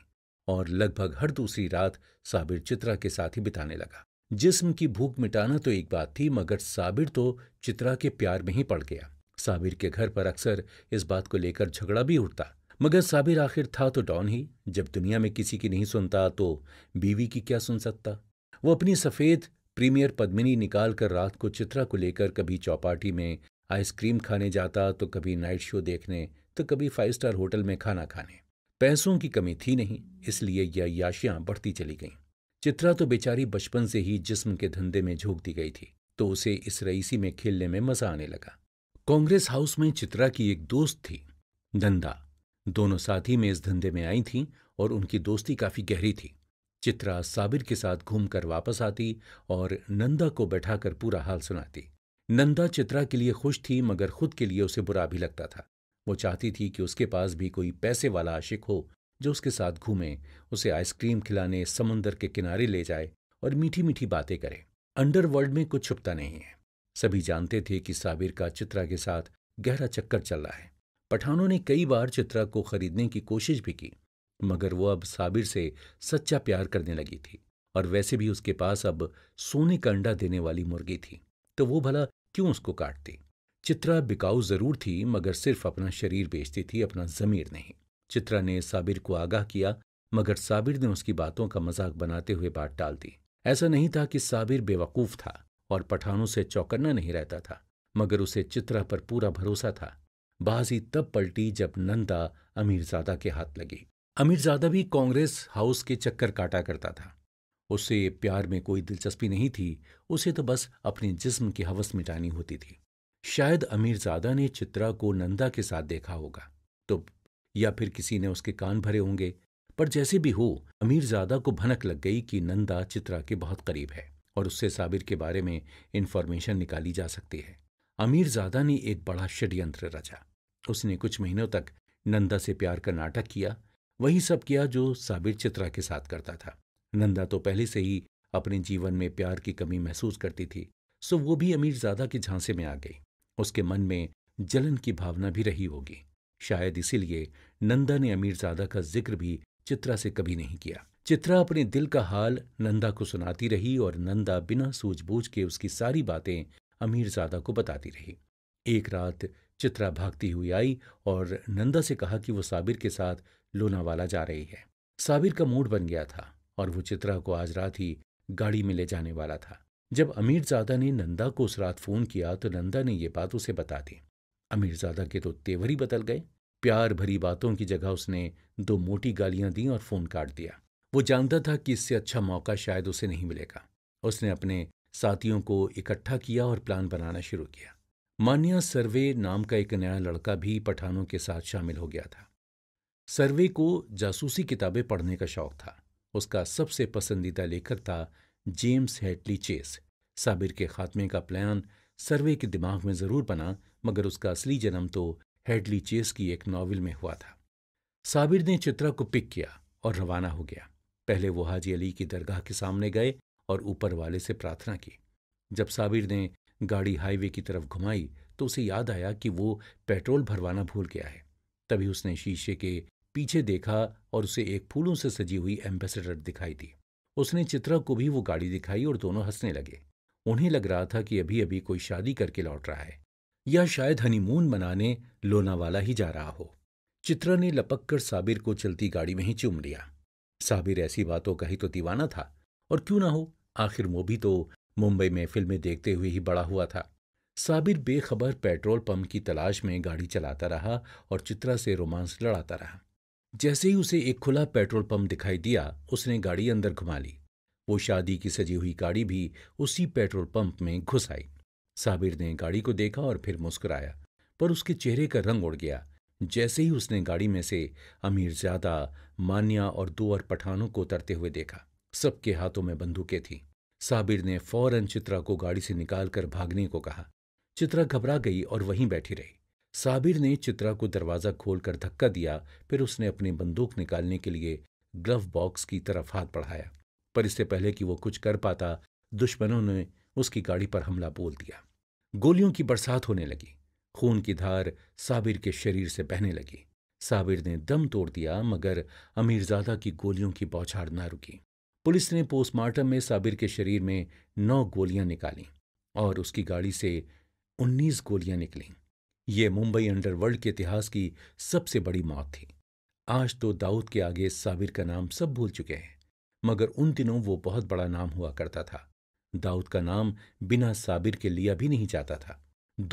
और लगभग हर दूसरी रात साबिर चित्रा के साथ ही बिताने लगा जिस्म की भूख मिटाना तो एक बात थी मगर साबिर तो चित्रा के प्यार में ही पड़ गया साबिर के घर पर अक्सर इस बात को लेकर झगड़ा भी उठता मगर साबिर आखिर था तो डॉन ही जब दुनिया में किसी की नहीं सुनता तो बीवी की क्या सुन सकता वो अपनी सफ़ेद प्रीमियर पद्मिनी निकाल कर रात को चित्रा को लेकर कभी चौपाटी में आइसक्रीम खाने जाता तो कभी नाइट शो देखने तो कभी फाइव स्टार होटल में खाना खाने पैसों की कमी थी नहीं इसलिए यह याशियां बढ़ती चली गईं चित्रा तो बेचारी बचपन से ही जिस्म के धंधे में झोंकती गई थी तो उसे इस रईसी में खेलने में मजा आने लगा कांग्रेस हाउस में चित्रा की एक दोस्त थी धंधा दोनों साथी में इस धंधे में आई थीं और उनकी दोस्ती काफी गहरी थी चित्रा साबिर के साथ घूमकर वापस आती और नंदा को बैठाकर पूरा हाल सुनाती नंदा चित्रा के लिए खुश थी मगर खुद के लिए उसे बुरा भी लगता था वो चाहती थी कि उसके पास भी कोई पैसे वाला आशिक हो जो उसके साथ घूमे उसे आइसक्रीम खिलाने समुंदर के किनारे ले जाए और मीठी मीठी बातें करे अंडरवर्ल्ड में कुछ छुपता नहीं है सभी जानते थे कि साबिर का चित्रा के साथ गहरा चक्कर चल रहा है पठानों ने कई बार चित्रा को खरीदने की कोशिश भी की मगर वो अब साबिर से सच्चा प्यार करने लगी थी और वैसे भी उसके पास अब सोने का अंडा देने वाली मुर्गी थी तो वो भला क्यों उसको काटती चित्रा बिकाऊ जरूर थी मगर सिर्फ अपना शरीर बेचती थी अपना जमीर नहीं चित्रा ने साबिर को आगाह किया मगर साबिर ने उसकी बातों का मजाक बनाते हुए बात टाल दी ऐसा नहीं था कि साबिर बेवकूफ था और पठानों से चौकन्ना नहीं रहता था मगर उसे चित्रा पर पूरा भरोसा था बाजी तब पलटी जब नंदा अमीरजादा के हाथ लगी अमीरजादा भी कांग्रेस हाउस के चक्कर काटा करता था उसे प्यार में कोई दिलचस्पी नहीं थी उसे तो बस अपने जिस्म की हवस मिटानी होती थी शायद अमीरजादा ने चित्रा को नंदा के साथ देखा होगा तो या फिर किसी ने उसके कान भरे होंगे पर जैसे भी हो अमीरजादा को भनक लग गई कि नंदा चित्रा के बहुत करीब है और उससे साबिर के बारे में इन्फॉर्मेशन निकाली जा सकती है अमीरजादा ने एक बड़ा षड्यंत्र रचा उसने कुछ महीनों तक नंदा से प्यार का नाटक किया वही सब किया जो साबिर चित्रा के साथ करता था नंदा तो पहले से ही अपने जीवन में प्यार की कमी महसूस करती थी सो वो भी अमीरजादा के झांसे में आ गई उसके मन में जलन की भावना भी रही होगी शायद इसीलिए नंदा ने अमीरजादा का जिक्र भी चित्रा से कभी नहीं किया चित्रा अपने दिल का हाल नंदा को सुनाती रही और नंदा बिना सूझबूझ के उसकी सारी बातें अमीरजादा को बताती रही एक रात चित्रा भागती हुई आई और नंदा से कहा कि वो साबिर के साथ लोनावाला जा रही है साबिर का मूड बन गया था और वो चित्रा को आज रात ही गाड़ी में ले जाने वाला था जब अमीरजादा ने नंदा को उस रात फोन किया तो नंदा ने ये बात उसे बता दी अमीरजादा के तो तेवर ही बदल गए प्यार भरी बातों की जगह उसने दो मोटी गालियां दी और फोन काट दिया वो जानता था कि इससे अच्छा मौका शायद उसे नहीं मिलेगा उसने अपने साथियों को इकट्ठा किया और प्लान बनाना शुरू किया मान्या सर्वे नाम का एक नया लड़का भी पठानों के साथ शामिल हो गया था सर्वे को जासूसी किताबें पढ़ने का शौक था उसका सबसे पसंदीदा लेखक था जेम्स हेटली चेस साबिर के खात्मे का प्लान सर्वे के दिमाग में जरूर बना मगर उसका असली जन्म तो हेडली चेस की एक नावल में हुआ था साबिर ने चित्रा को पिक किया और रवाना हो गया पहले वो हाजी अली की दरगाह के सामने गए और ऊपर वाले से प्रार्थना की जब साबिर ने गाड़ी हाईवे की तरफ घुमाई तो उसे याद आया कि वो पेट्रोल भरवाना भूल गया है तभी उसने शीशे के पीछे देखा और उसे एक फूलों से सजी हुई एम्बेसडर दिखाई दी उसने चित्रा को भी वो गाड़ी दिखाई और दोनों हंसने लगे उन्हें लग रहा था कि अभी अभी कोई शादी करके लौट रहा है या शायद हनीमून मनाने लोनावाला ही जा रहा हो चित्रा ने लपक कर साबिर को चलती गाड़ी में ही चूम लिया साबिर ऐसी बातों का ही तो दीवाना था और क्यों ना हो आखिर वो भी तो मुंबई में फिल्में देखते हुए ही बड़ा हुआ था साबिर बेखबर पेट्रोल पंप की तलाश में गाड़ी चलाता रहा और चित्रा से रोमांस लड़ाता रहा जैसे ही उसे एक खुला पेट्रोल पंप दिखाई दिया उसने गाड़ी अंदर घुमा ली वो शादी की सजी हुई गाड़ी भी उसी पेट्रोल पंप में घुस आई साबिर ने गाड़ी को देखा और फिर मुस्कुराया पर उसके चेहरे का रंग उड़ गया जैसे ही उसने गाड़ी में से अमीर ज्यादा मान्या और दो और पठानों को उतरते हुए देखा सबके हाथों में बंदूकें थीं साबिर ने फौरन चित्रा को गाड़ी से निकालकर भागने को कहा चित्रा घबरा गई और वहीं बैठी रही साबिर ने चित्रा को दरवाजा खोलकर धक्का दिया फिर उसने अपनी बंदूक निकालने के लिए ग्लव बॉक्स की तरफ हाथ बढ़ाया पर इससे पहले कि वो कुछ कर पाता दुश्मनों ने उसकी गाड़ी पर हमला बोल दिया गोलियों की बरसात होने लगी खून की धार साबिर के शरीर से बहने लगी साबिर ने दम तोड़ दिया मगर अमीरजादा की गोलियों की बौछार न रुकी पुलिस ने पोस्टमार्टम में साबिर के शरीर में नौ गोलियां निकाली और उसकी गाड़ी से उन्नीस गोलियां निकलीं ये मुंबई अंडरवर्ल्ड के इतिहास की सबसे बड़ी मौत थी आज तो दाऊद के आगे साबिर का नाम सब भूल चुके हैं मगर उन दिनों वो बहुत बड़ा नाम हुआ करता था दाऊद का नाम बिना साबिर के लिया भी नहीं जाता था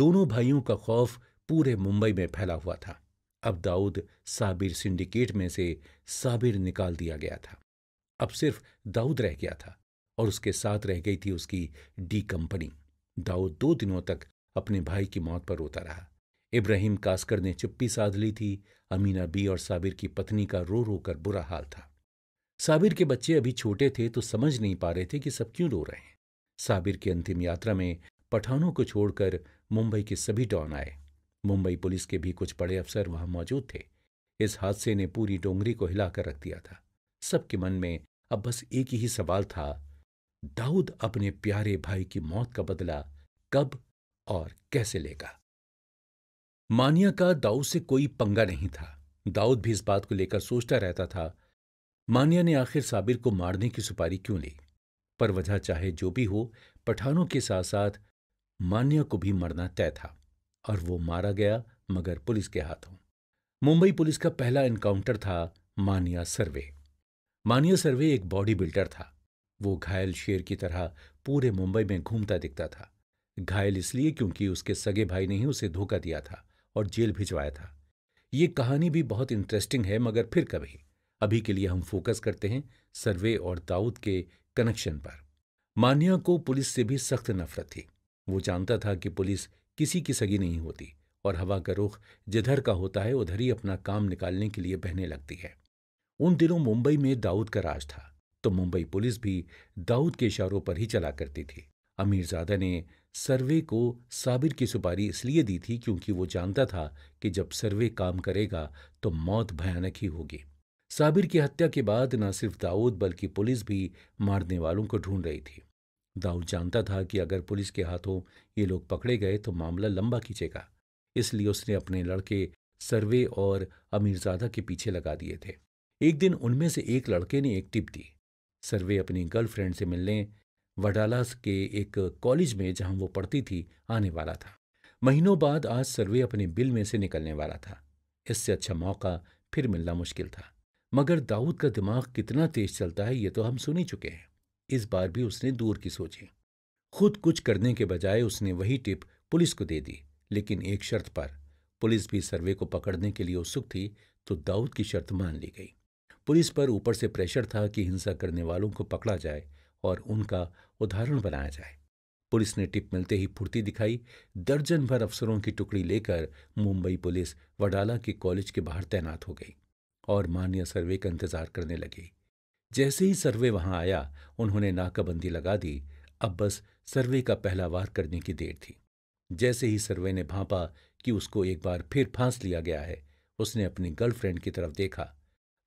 दोनों भाइयों का खौफ पूरे मुंबई में फैला हुआ था अब दाऊद साबिर सिंडिकेट में से साबिर निकाल दिया गया था अब सिर्फ दाऊद रह गया था और उसके साथ रह गई थी उसकी डी कंपनी दाऊद दो दिनों तक अपने भाई की मौत पर रोता रहा इब्राहिम कास्कर ने चुप्पी साध ली थी अमीना बी और साबिर की पत्नी का रो रो कर बुरा हाल था साबिर के बच्चे अभी छोटे थे तो समझ नहीं पा रहे थे कि सब क्यों रो रहे हैं साबिर की अंतिम यात्रा में पठानों को छोड़कर मुंबई के सभी डॉन आए मुंबई पुलिस के भी कुछ बड़े अफसर वहां मौजूद थे इस हादसे ने पूरी डोंगरी को हिलाकर रख दिया था सबके मन में अब बस एक ही सवाल था दाऊद अपने प्यारे भाई की मौत का बदला कब और कैसे लेगा मानिया का दाऊद से कोई पंगा नहीं था दाऊद भी इस बात को लेकर सोचता रहता था मानिया ने आखिर साबिर को मारने की सुपारी क्यों ली पर वजह चाहे जो भी हो पठानों के साथ साथ मानिया को भी मरना तय था और वो मारा गया मगर पुलिस के हाथों मुंबई पुलिस का पहला एनकाउंटर था मानिया सर्वे मानिया सर्वे एक बॉडी बिल्डर था वो घायल शेर की तरह पूरे मुंबई में घूमता दिखता था घायल इसलिए क्योंकि उसके सगे भाई ने ही उसे धोखा दिया था और जेल भिजवाया था ये कहानी भी बहुत इंटरेस्टिंग है मगर फिर कभी अभी के लिए हम फोकस करते हैं सर्वे और दाऊद के कनेक्शन पर मानिया को पुलिस से भी सख्त नफरत थी वो जानता था कि पुलिस किसी की सगी नहीं होती और हवा का रुख जिधर का होता है उधर ही अपना काम निकालने के लिए बहने लगती है उन दिनों मुंबई में दाऊद का राज था तो मुंबई पुलिस भी दाऊद के इशारों पर ही चला करती थी अमीरजादा ने सर्वे को साबिर की सुपारी इसलिए दी थी क्योंकि वो जानता था कि जब सर्वे काम करेगा तो मौत भयानक ही होगी साबिर की हत्या के बाद न सिर्फ दाऊद बल्कि पुलिस भी मारने वालों को ढूंढ रही थी दाऊद जानता था कि अगर पुलिस के हाथों ये लोग पकड़े गए तो मामला लंबा खींचेगा इसलिए उसने अपने लड़के सर्वे और अमीरजादा के पीछे लगा दिए थे एक दिन उनमें से एक लड़के ने एक टिप दी सर्वे अपनी गर्लफ्रेंड से मिलने वडालास के एक कॉलेज में जहां वो पढ़ती थी आने वाला था महीनों बाद आज सर्वे अपने बिल में से निकलने वाला था इससे अच्छा मौका फिर मिलना मुश्किल था मगर दाऊद का दिमाग कितना तेज चलता है ये तो हम सुन ही चुके हैं इस बार भी उसने दूर की सोची खुद कुछ करने के बजाय उसने वही टिप पुलिस को दे दी लेकिन एक शर्त पर पुलिस भी सर्वे को पकड़ने के लिए उत्सुक थी तो दाऊद की शर्त मान ली गई पुलिस पर ऊपर से प्रेशर था कि हिंसा करने वालों को पकड़ा जाए और उनका उदाहरण बनाया जाए पुलिस ने टिप मिलते ही फुर्ती दिखाई दर्जन भर अफसरों की टुकड़ी लेकर मुंबई पुलिस वडाला के कॉलेज के बाहर तैनात हो गई और मान्य सर्वे का इंतजार करने लगी जैसे ही सर्वे वहां आया उन्होंने नाकाबंदी लगा दी अब बस सर्वे का पहला वार करने की देर थी जैसे ही सर्वे ने भांपा कि उसको एक बार फिर फांस लिया गया है उसने अपनी गर्लफ्रेंड की तरफ देखा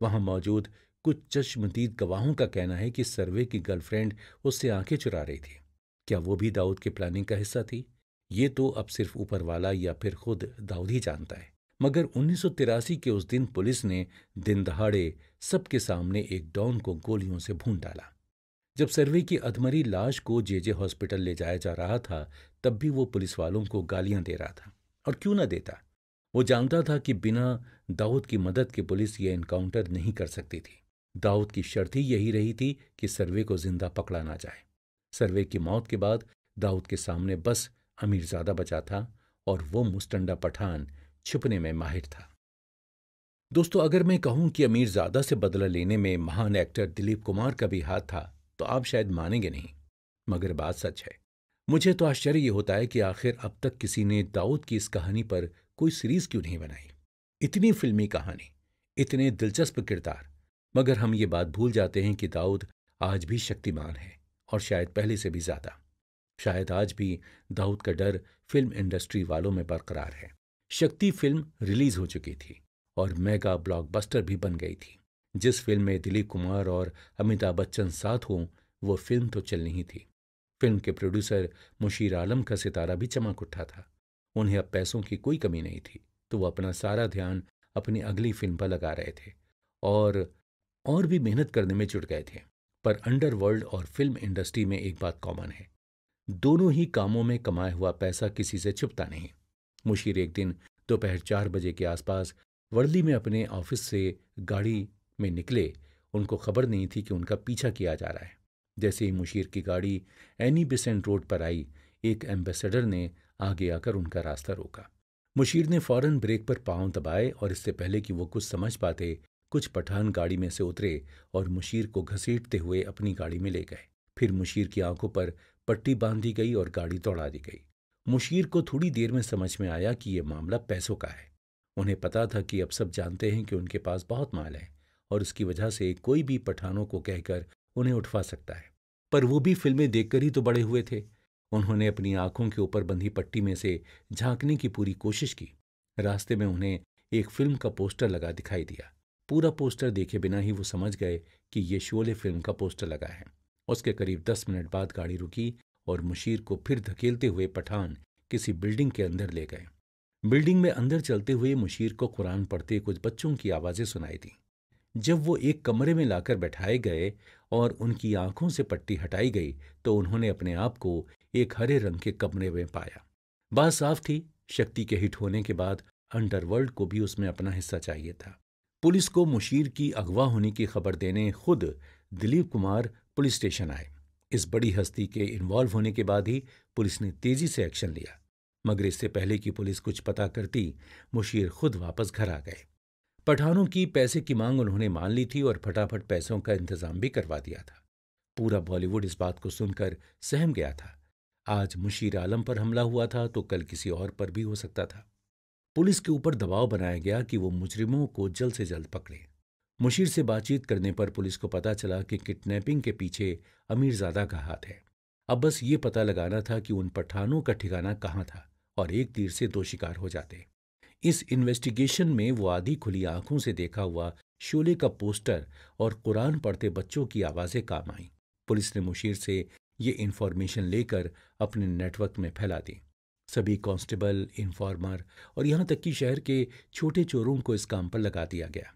वहां मौजूद कुछ चश्मदीद गवाहों का कहना है कि सर्वे की गर्लफ्रेंड उससे आंखें चुरा रही थी क्या वो भी दाऊद के प्लानिंग का हिस्सा थी ये तो अब सिर्फ ऊपर वाला या फिर खुद दाऊद ही जानता है मगर उन्नीस के उस दिन पुलिस ने दिन दहाड़े सबके सामने एक डॉन को गोलियों से भून डाला जब सर्वे की अधमरी लाश को जेजे हॉस्पिटल ले जाया जा रहा था तब भी वो पुलिस वालों को गालियां दे रहा था और क्यों ना देता वो जानता था कि बिना दाऊद की मदद के पुलिस ये एनकाउंटर नहीं कर सकती थी दाऊद की शर्त ही यही रही थी कि सर्वे को जिंदा पकड़ा ना जाए सर्वे की मौत के बाद दाऊद के सामने बस अमीरजादा बचा था और वो मुस्टंडा पठान छिपने में माहिर था दोस्तों अगर मैं कहूं कि अमीरजादा से बदला लेने में महान एक्टर दिलीप कुमार का भी हाथ था तो आप शायद मानेंगे नहीं मगर बात सच है मुझे तो आश्चर्य होता है कि आखिर अब तक किसी ने दाऊद की इस कहानी पर कोई सीरीज क्यों नहीं बनाई इतनी फिल्मी कहानी इतने दिलचस्प किरदार मगर हम ये बात भूल जाते हैं कि दाऊद आज भी शक्तिमान है और शायद पहले से भी ज्यादा शायद आज भी दाऊद का डर फिल्म इंडस्ट्री वालों में बरकरार है शक्ति फिल्म रिलीज हो चुकी थी और मेगा ब्लॉकबस्टर भी बन गई थी जिस फिल्म में दिलीप कुमार और अमिताभ बच्चन साथ हों वो फिल्म तो चलनी ही थी फिल्म के प्रोड्यूसर मुशीर आलम का सितारा भी चमक उठा था उन्हें अब पैसों की कोई कमी नहीं थी तो वो अपना सारा ध्यान अपनी अगली फिल्म पर लगा रहे थे और और भी मेहनत करने में जुट गए थे पर अंडरवर्ल्ड और फिल्म इंडस्ट्री में एक बात कॉमन है दोनों ही कामों में कमाया हुआ पैसा किसी से छुपता नहीं मुशीर एक दिन दोपहर चार बजे के आसपास वर्ली में अपने ऑफिस से गाड़ी में निकले उनको खबर नहीं थी कि उनका पीछा किया जा रहा है जैसे ही मुशीर की गाड़ी एनी बिसेंट रोड पर आई एक एम्बेसडर ने आगे आकर उनका रास्ता रोका मुशीर ने फौरन ब्रेक पर पांव दबाए और इससे पहले कि वो कुछ समझ पाते कुछ पठान गाड़ी में से उतरे और मुशीर को घसीटते हुए अपनी गाड़ी में ले गए फिर मुशीर की आंखों पर पट्टी बांधी गई और गाड़ी तोड़ा दी गई मुशीर को थोड़ी देर में समझ में आया कि यह मामला पैसों का है उन्हें पता था कि अब सब जानते हैं कि उनके पास बहुत माल है और उसकी वजह से कोई भी पठानों को कहकर उन्हें उठवा सकता है पर वो भी फिल्में देखकर ही तो बड़े हुए थे उन्होंने अपनी आंखों के ऊपर बंधी पट्टी में से झांकने की पूरी कोशिश की रास्ते में उन्हें एक फिल्म का पोस्टर लगा दिखाई दिया पूरा पोस्टर देखे बिना ही वो समझ गए कि ये शोले फिल्म का पोस्टर लगा है उसके करीब दस मिनट बाद गाड़ी रुकी और मुशीर को फिर धकेलते हुए पठान किसी बिल्डिंग के अंदर ले गए बिल्डिंग में अंदर चलते हुए मुशीर को कुरान पढ़ते कुछ बच्चों की आवाज़ें सुनाई दी जब वो एक कमरे में लाकर बैठाए गए और उनकी आंखों से पट्टी हटाई गई तो उन्होंने अपने आप को एक हरे रंग के कमरे में पाया बात साफ थी शक्ति के हिट होने के बाद अंडरवर्ल्ड को भी उसमें अपना हिस्सा चाहिए था पुलिस को मुशीर की अगवा होने की खबर देने खुद दिलीप कुमार पुलिस स्टेशन आए इस बड़ी हस्ती के इन्वॉल्व होने के बाद ही पुलिस ने तेजी से एक्शन लिया मगर इससे पहले कि पुलिस कुछ पता करती मुशीर खुद वापस घर आ गए पठानों की पैसे की मांग उन्होंने मान ली थी और फटाफट पैसों का इंतजाम भी करवा दिया था पूरा बॉलीवुड इस बात को सुनकर सहम गया था आज मुशीर आलम पर हमला हुआ था तो कल किसी और पर भी हो सकता था पुलिस के ऊपर दबाव बनाया गया कि वो मुजरिमों को जल्द से जल्द पकड़े मुशीर से बातचीत करने पर पुलिस को पता चला कि किडनैपिंग के पीछे अमीरजादा का हाथ है अब बस ये पता लगाना था कि उन पठानों का ठिकाना कहाँ था और एक तीर से दो शिकार हो जाते इस इन्वेस्टिगेशन में वो आधी खुली आंखों से देखा हुआ शोले का पोस्टर और कुरान पढ़ते बच्चों की आवाज़ें काम आईं पुलिस ने मुशीर से ये इन्फॉर्मेशन लेकर अपने नेटवर्क में फैला दी सभी कांस्टेबल इन्फॉर्मर और यहाँ तक कि शहर के छोटे चोरों को इस काम पर लगा दिया गया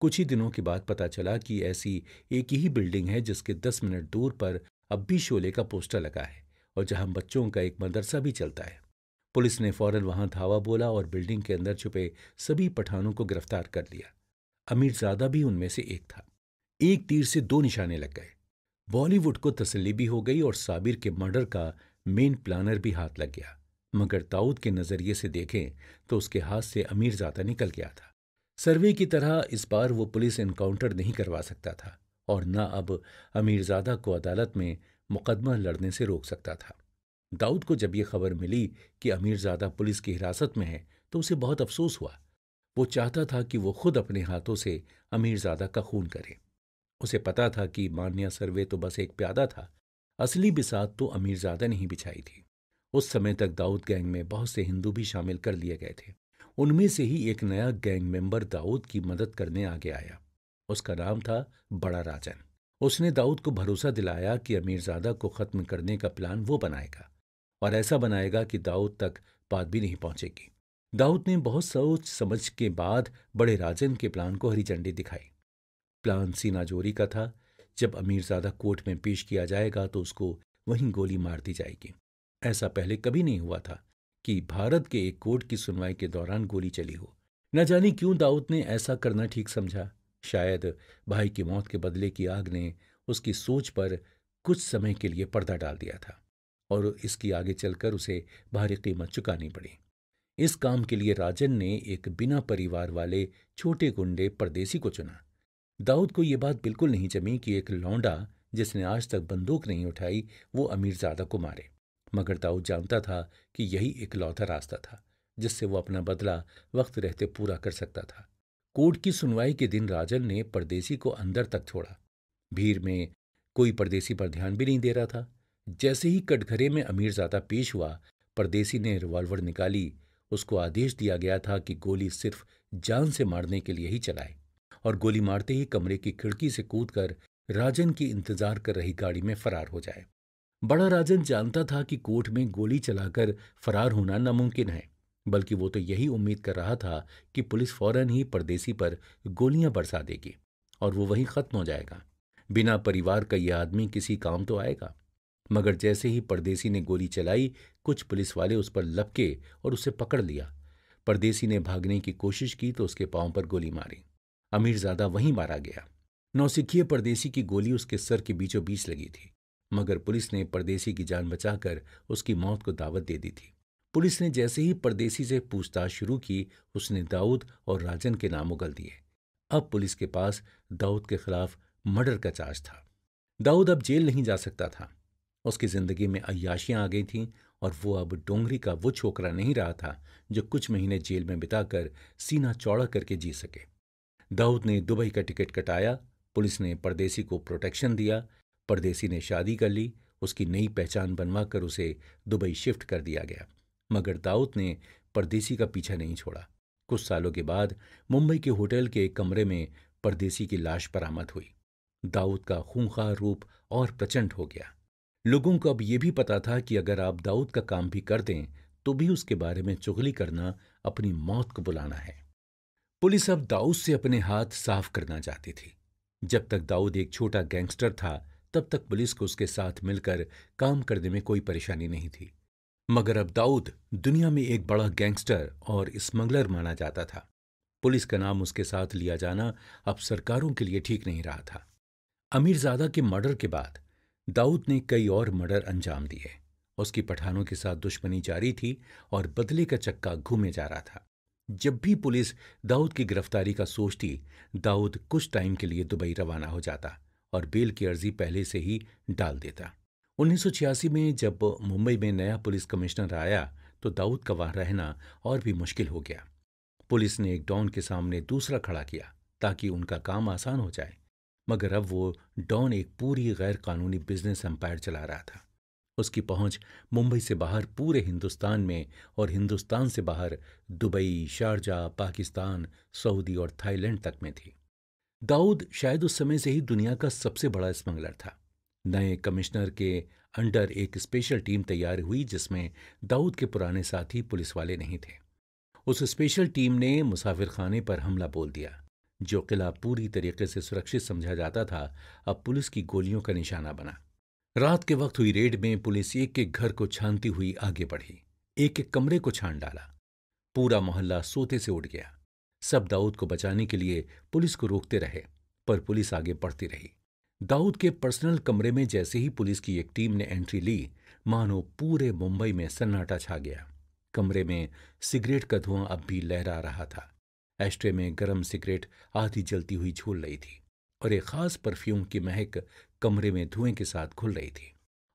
कुछ ही दिनों के बाद पता चला कि ऐसी एक ही बिल्डिंग है जिसके दस मिनट दूर पर अब भी शोले का पोस्टर लगा है और जहां बच्चों का एक मदरसा भी चलता है पुलिस ने फौरन वहां धावा बोला और बिल्डिंग के अंदर छुपे सभी पठानों को गिरफ्तार कर लिया अमीर ज्यादा भी उनमें से एक था एक तीर से दो निशाने लग गए बॉलीवुड को तसली भी हो गई और साबिर के मर्डर का मेन प्लानर भी हाथ लग गया मगर दाऊद के नज़रिए से देखें तो उसके हाथ से अमीर निकल गया था सर्वे की तरह इस बार वो पुलिस एनकाउंटर नहीं करवा सकता था और न अब अमीरजादा को अदालत में मुकदमा लड़ने से रोक सकता था दाऊद को जब यह खबर मिली कि अमीरजादा पुलिस की हिरासत में है तो उसे बहुत अफसोस हुआ वो चाहता था कि वो खुद अपने हाथों से अमीरजादा का खून करे उसे पता था कि मान्या सर्वे तो बस एक प्यादा था असली बिसात तो अमीरजादा ने ही बिछाई थी उस समय तक दाऊद गैंग में बहुत से हिंदू भी शामिल कर लिए गए थे उनमें से ही एक नया गैंग मेंबर दाऊद की मदद करने आगे आया उसका नाम था बड़ा राजन उसने दाऊद को भरोसा दिलाया कि अमीरजादा को ख़त्म करने का प्लान वो बनाएगा और ऐसा बनाएगा कि दाऊद तक बात भी नहीं पहुंचेगी दाऊद ने बहुत सोच समझ के बाद बड़े राजन के प्लान को हरी झंडी दिखाई प्लान सीनाजोरी का था जब अमीरजादा कोर्ट में पेश किया जाएगा तो उसको वहीं गोली मार दी जाएगी ऐसा पहले कभी नहीं हुआ था कि भारत के एक कोर्ट की सुनवाई के दौरान गोली चली हो न जाने क्यों दाऊद ने ऐसा करना ठीक समझा शायद भाई की मौत के बदले की आग ने उसकी सोच पर कुछ समय के लिए पर्दा डाल दिया था और इसकी आगे चलकर उसे भारी कीमत चुकानी पड़ी इस काम के लिए राजन ने एक बिना परिवार वाले छोटे गुंडे परदेसी को चुना दाऊद को यह बात बिल्कुल नहीं जमी कि एक लौंडा जिसने आज तक बंदूक नहीं उठाई वो अमीरजादा को मारे मगर दाऊद जानता था कि यही इकलौता रास्ता था जिससे वो अपना बदला वक्त रहते पूरा कर सकता था कोर्ट की सुनवाई के दिन राजन ने परदेसी को अंदर तक छोड़ा भीड़ में कोई परदेसी पर ध्यान भी नहीं दे रहा था जैसे ही कटघरे में अमीरजादा पेश हुआ परदेसी ने रिवॉल्वर निकाली उसको आदेश दिया गया था कि गोली सिर्फ जान से मारने के लिए ही चलाए और गोली मारते ही कमरे की खिड़की से कूदकर राजन की इंतजार कर रही गाड़ी में फरार हो जाए बड़ा राजन जानता था कि कोर्ट में गोली चलाकर फरार होना नामुमकिन है बल्कि वो तो यही उम्मीद कर रहा था कि पुलिस फौरन ही परदेसी पर गोलियां बरसा देगी और वो वहीं खत्म हो जाएगा बिना परिवार का यह आदमी किसी काम तो आएगा मगर जैसे ही परदेसी ने गोली चलाई कुछ पुलिस वाले उस पर लपके और उसे पकड़ लिया परदेसी ने भागने की कोशिश की तो उसके पांव पर गोली मारी अमीरजादा वहीं मारा गया नौसिखिए परदेसी की गोली उसके सर के बीचों बीच लगी थी मगर पुलिस ने परदेसी की जान बचाकर उसकी मौत को दावत दे दी थी पुलिस ने जैसे ही परदेसी से पूछताछ शुरू की उसने दाऊद और राजन के नाम उगल दिए अब पुलिस के पास दाऊद के खिलाफ मर्डर का चार्ज था दाऊद अब जेल नहीं जा सकता था उसकी जिंदगी में अयाशियां आ गई थीं और वो अब डोंगरी का वो छोकरा नहीं रहा था जो कुछ महीने जेल में बिताकर सीना चौड़ा करके जी सके दाऊद ने दुबई का टिकट कटाया पुलिस ने परदेसी को प्रोटेक्शन दिया परदेसी ने शादी कर ली उसकी नई पहचान बनवा कर उसे दुबई शिफ्ट कर दिया गया मगर दाऊद ने परदेसी का पीछा नहीं छोड़ा कुछ सालों के बाद मुंबई के होटल के एक कमरे में परदेसी की लाश बरामद हुई दाऊद का खूंखार रूप और प्रचंड हो गया लोगों को अब यह भी पता था कि अगर आप दाऊद का काम भी कर दें तो भी उसके बारे में चुगली करना अपनी मौत को बुलाना है पुलिस अब दाऊद से अपने हाथ साफ करना चाहती थी जब तक दाऊद एक छोटा गैंगस्टर था तब तक पुलिस को उसके साथ मिलकर काम करने में कोई परेशानी नहीं थी मगर अब दाऊद दुनिया में एक बड़ा गैंगस्टर और स्मगलर माना जाता था पुलिस का नाम उसके साथ लिया जाना अब सरकारों के लिए ठीक नहीं रहा था अमीरजादा के मर्डर के बाद दाऊद ने कई और मर्डर अंजाम दिए उसकी पठानों के साथ दुश्मनी जारी थी और बदले का चक्का घूमे जा रहा था जब भी पुलिस दाऊद की गिरफ्तारी का सोचती दाऊद कुछ टाइम के लिए दुबई रवाना हो जाता और बेल की अर्जी पहले से ही डाल देता 1986 में जब मुंबई में नया पुलिस कमिश्नर आया तो दाऊद का वहां रहना और भी मुश्किल हो गया पुलिस ने एक डॉन के सामने दूसरा खड़ा किया ताकि उनका काम आसान हो जाए मगर अब वो डॉन एक पूरी गैर कानूनी बिजनेस एम्पायर चला रहा था उसकी पहुंच मुंबई से बाहर पूरे हिंदुस्तान में और हिंदुस्तान से बाहर दुबई शारजा पाकिस्तान सऊदी और थाईलैंड तक में थी दाऊद शायद उस समय से ही दुनिया का सबसे बड़ा स्मगलर था नए कमिश्नर के अंडर एक स्पेशल टीम तैयार हुई जिसमें दाऊद के पुराने साथी पुलिस वाले नहीं थे उस स्पेशल टीम ने मुसाफिर खाने पर हमला बोल दिया जो किला पूरी तरीके से सुरक्षित समझा जाता था अब पुलिस की गोलियों का निशाना बना रात के वक्त हुई रेड में पुलिस एक एक घर को छानती हुई आगे बढ़ी एक एक कमरे को छान डाला पूरा मोहल्ला सोते से उठ गया सब दाऊद को बचाने के लिए पुलिस को रोकते रहे पर पुलिस आगे बढ़ती रही दाऊद के पर्सनल कमरे में जैसे ही पुलिस की एक टीम ने एंट्री ली मानो पूरे मुंबई में सन्नाटा छा गया कमरे में सिगरेट का धुआं अब भी लहरा रहा था एस्ट्रे में गरम सिगरेट आधी जलती हुई झूल रही थी और एक खास परफ्यूम की महक कमरे में धुएं के साथ खुल रही थी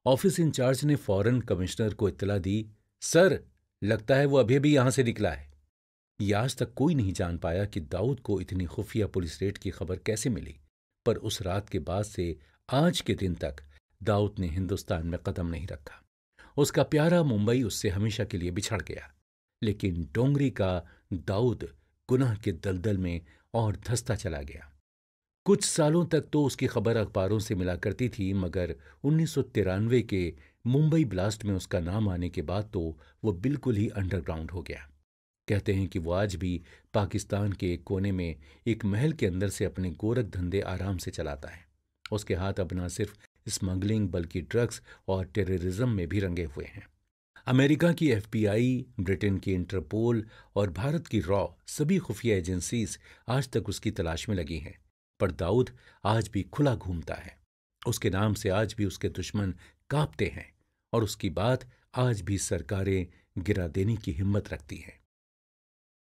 ऑफिस इंचार्ज ने फौरन कमिश्नर को इतला दी सर लगता है वो अभी भी यहां से निकला है ये आज तक कोई नहीं जान पाया कि दाऊद को इतनी खुफिया पुलिस रेड की खबर कैसे मिली पर उस रात के बाद से आज के दिन तक दाऊद ने हिंदुस्तान में कदम नहीं रखा उसका प्यारा मुंबई उससे हमेशा के लिए बिछड़ गया लेकिन डोंगरी का दाऊद गुनाह के दलदल में और धसता चला गया कुछ सालों तक तो उसकी खबर अखबारों से मिला करती थी मगर उन्नीस के मुंबई ब्लास्ट में उसका नाम आने के बाद तो वो बिल्कुल ही अंडरग्राउंड हो गया कहते हैं कि वो आज भी पाकिस्तान के एक कोने में एक महल के अंदर से अपने गोरख धंधे आराम से चलाता है उसके हाथ अब ना सिर्फ स्मगलिंग बल्कि ड्रग्स और टेररिज्म में भी रंगे हुए हैं अमेरिका की एफबीआई, ब्रिटेन की इंटरपोल और भारत की रॉ सभी खुफिया एजेंसीज आज तक उसकी तलाश में लगी हैं पर दाऊद आज भी खुला घूमता है उसके नाम से आज भी उसके दुश्मन कांपते हैं और उसकी बात आज भी सरकारें गिरा देने की हिम्मत रखती हैं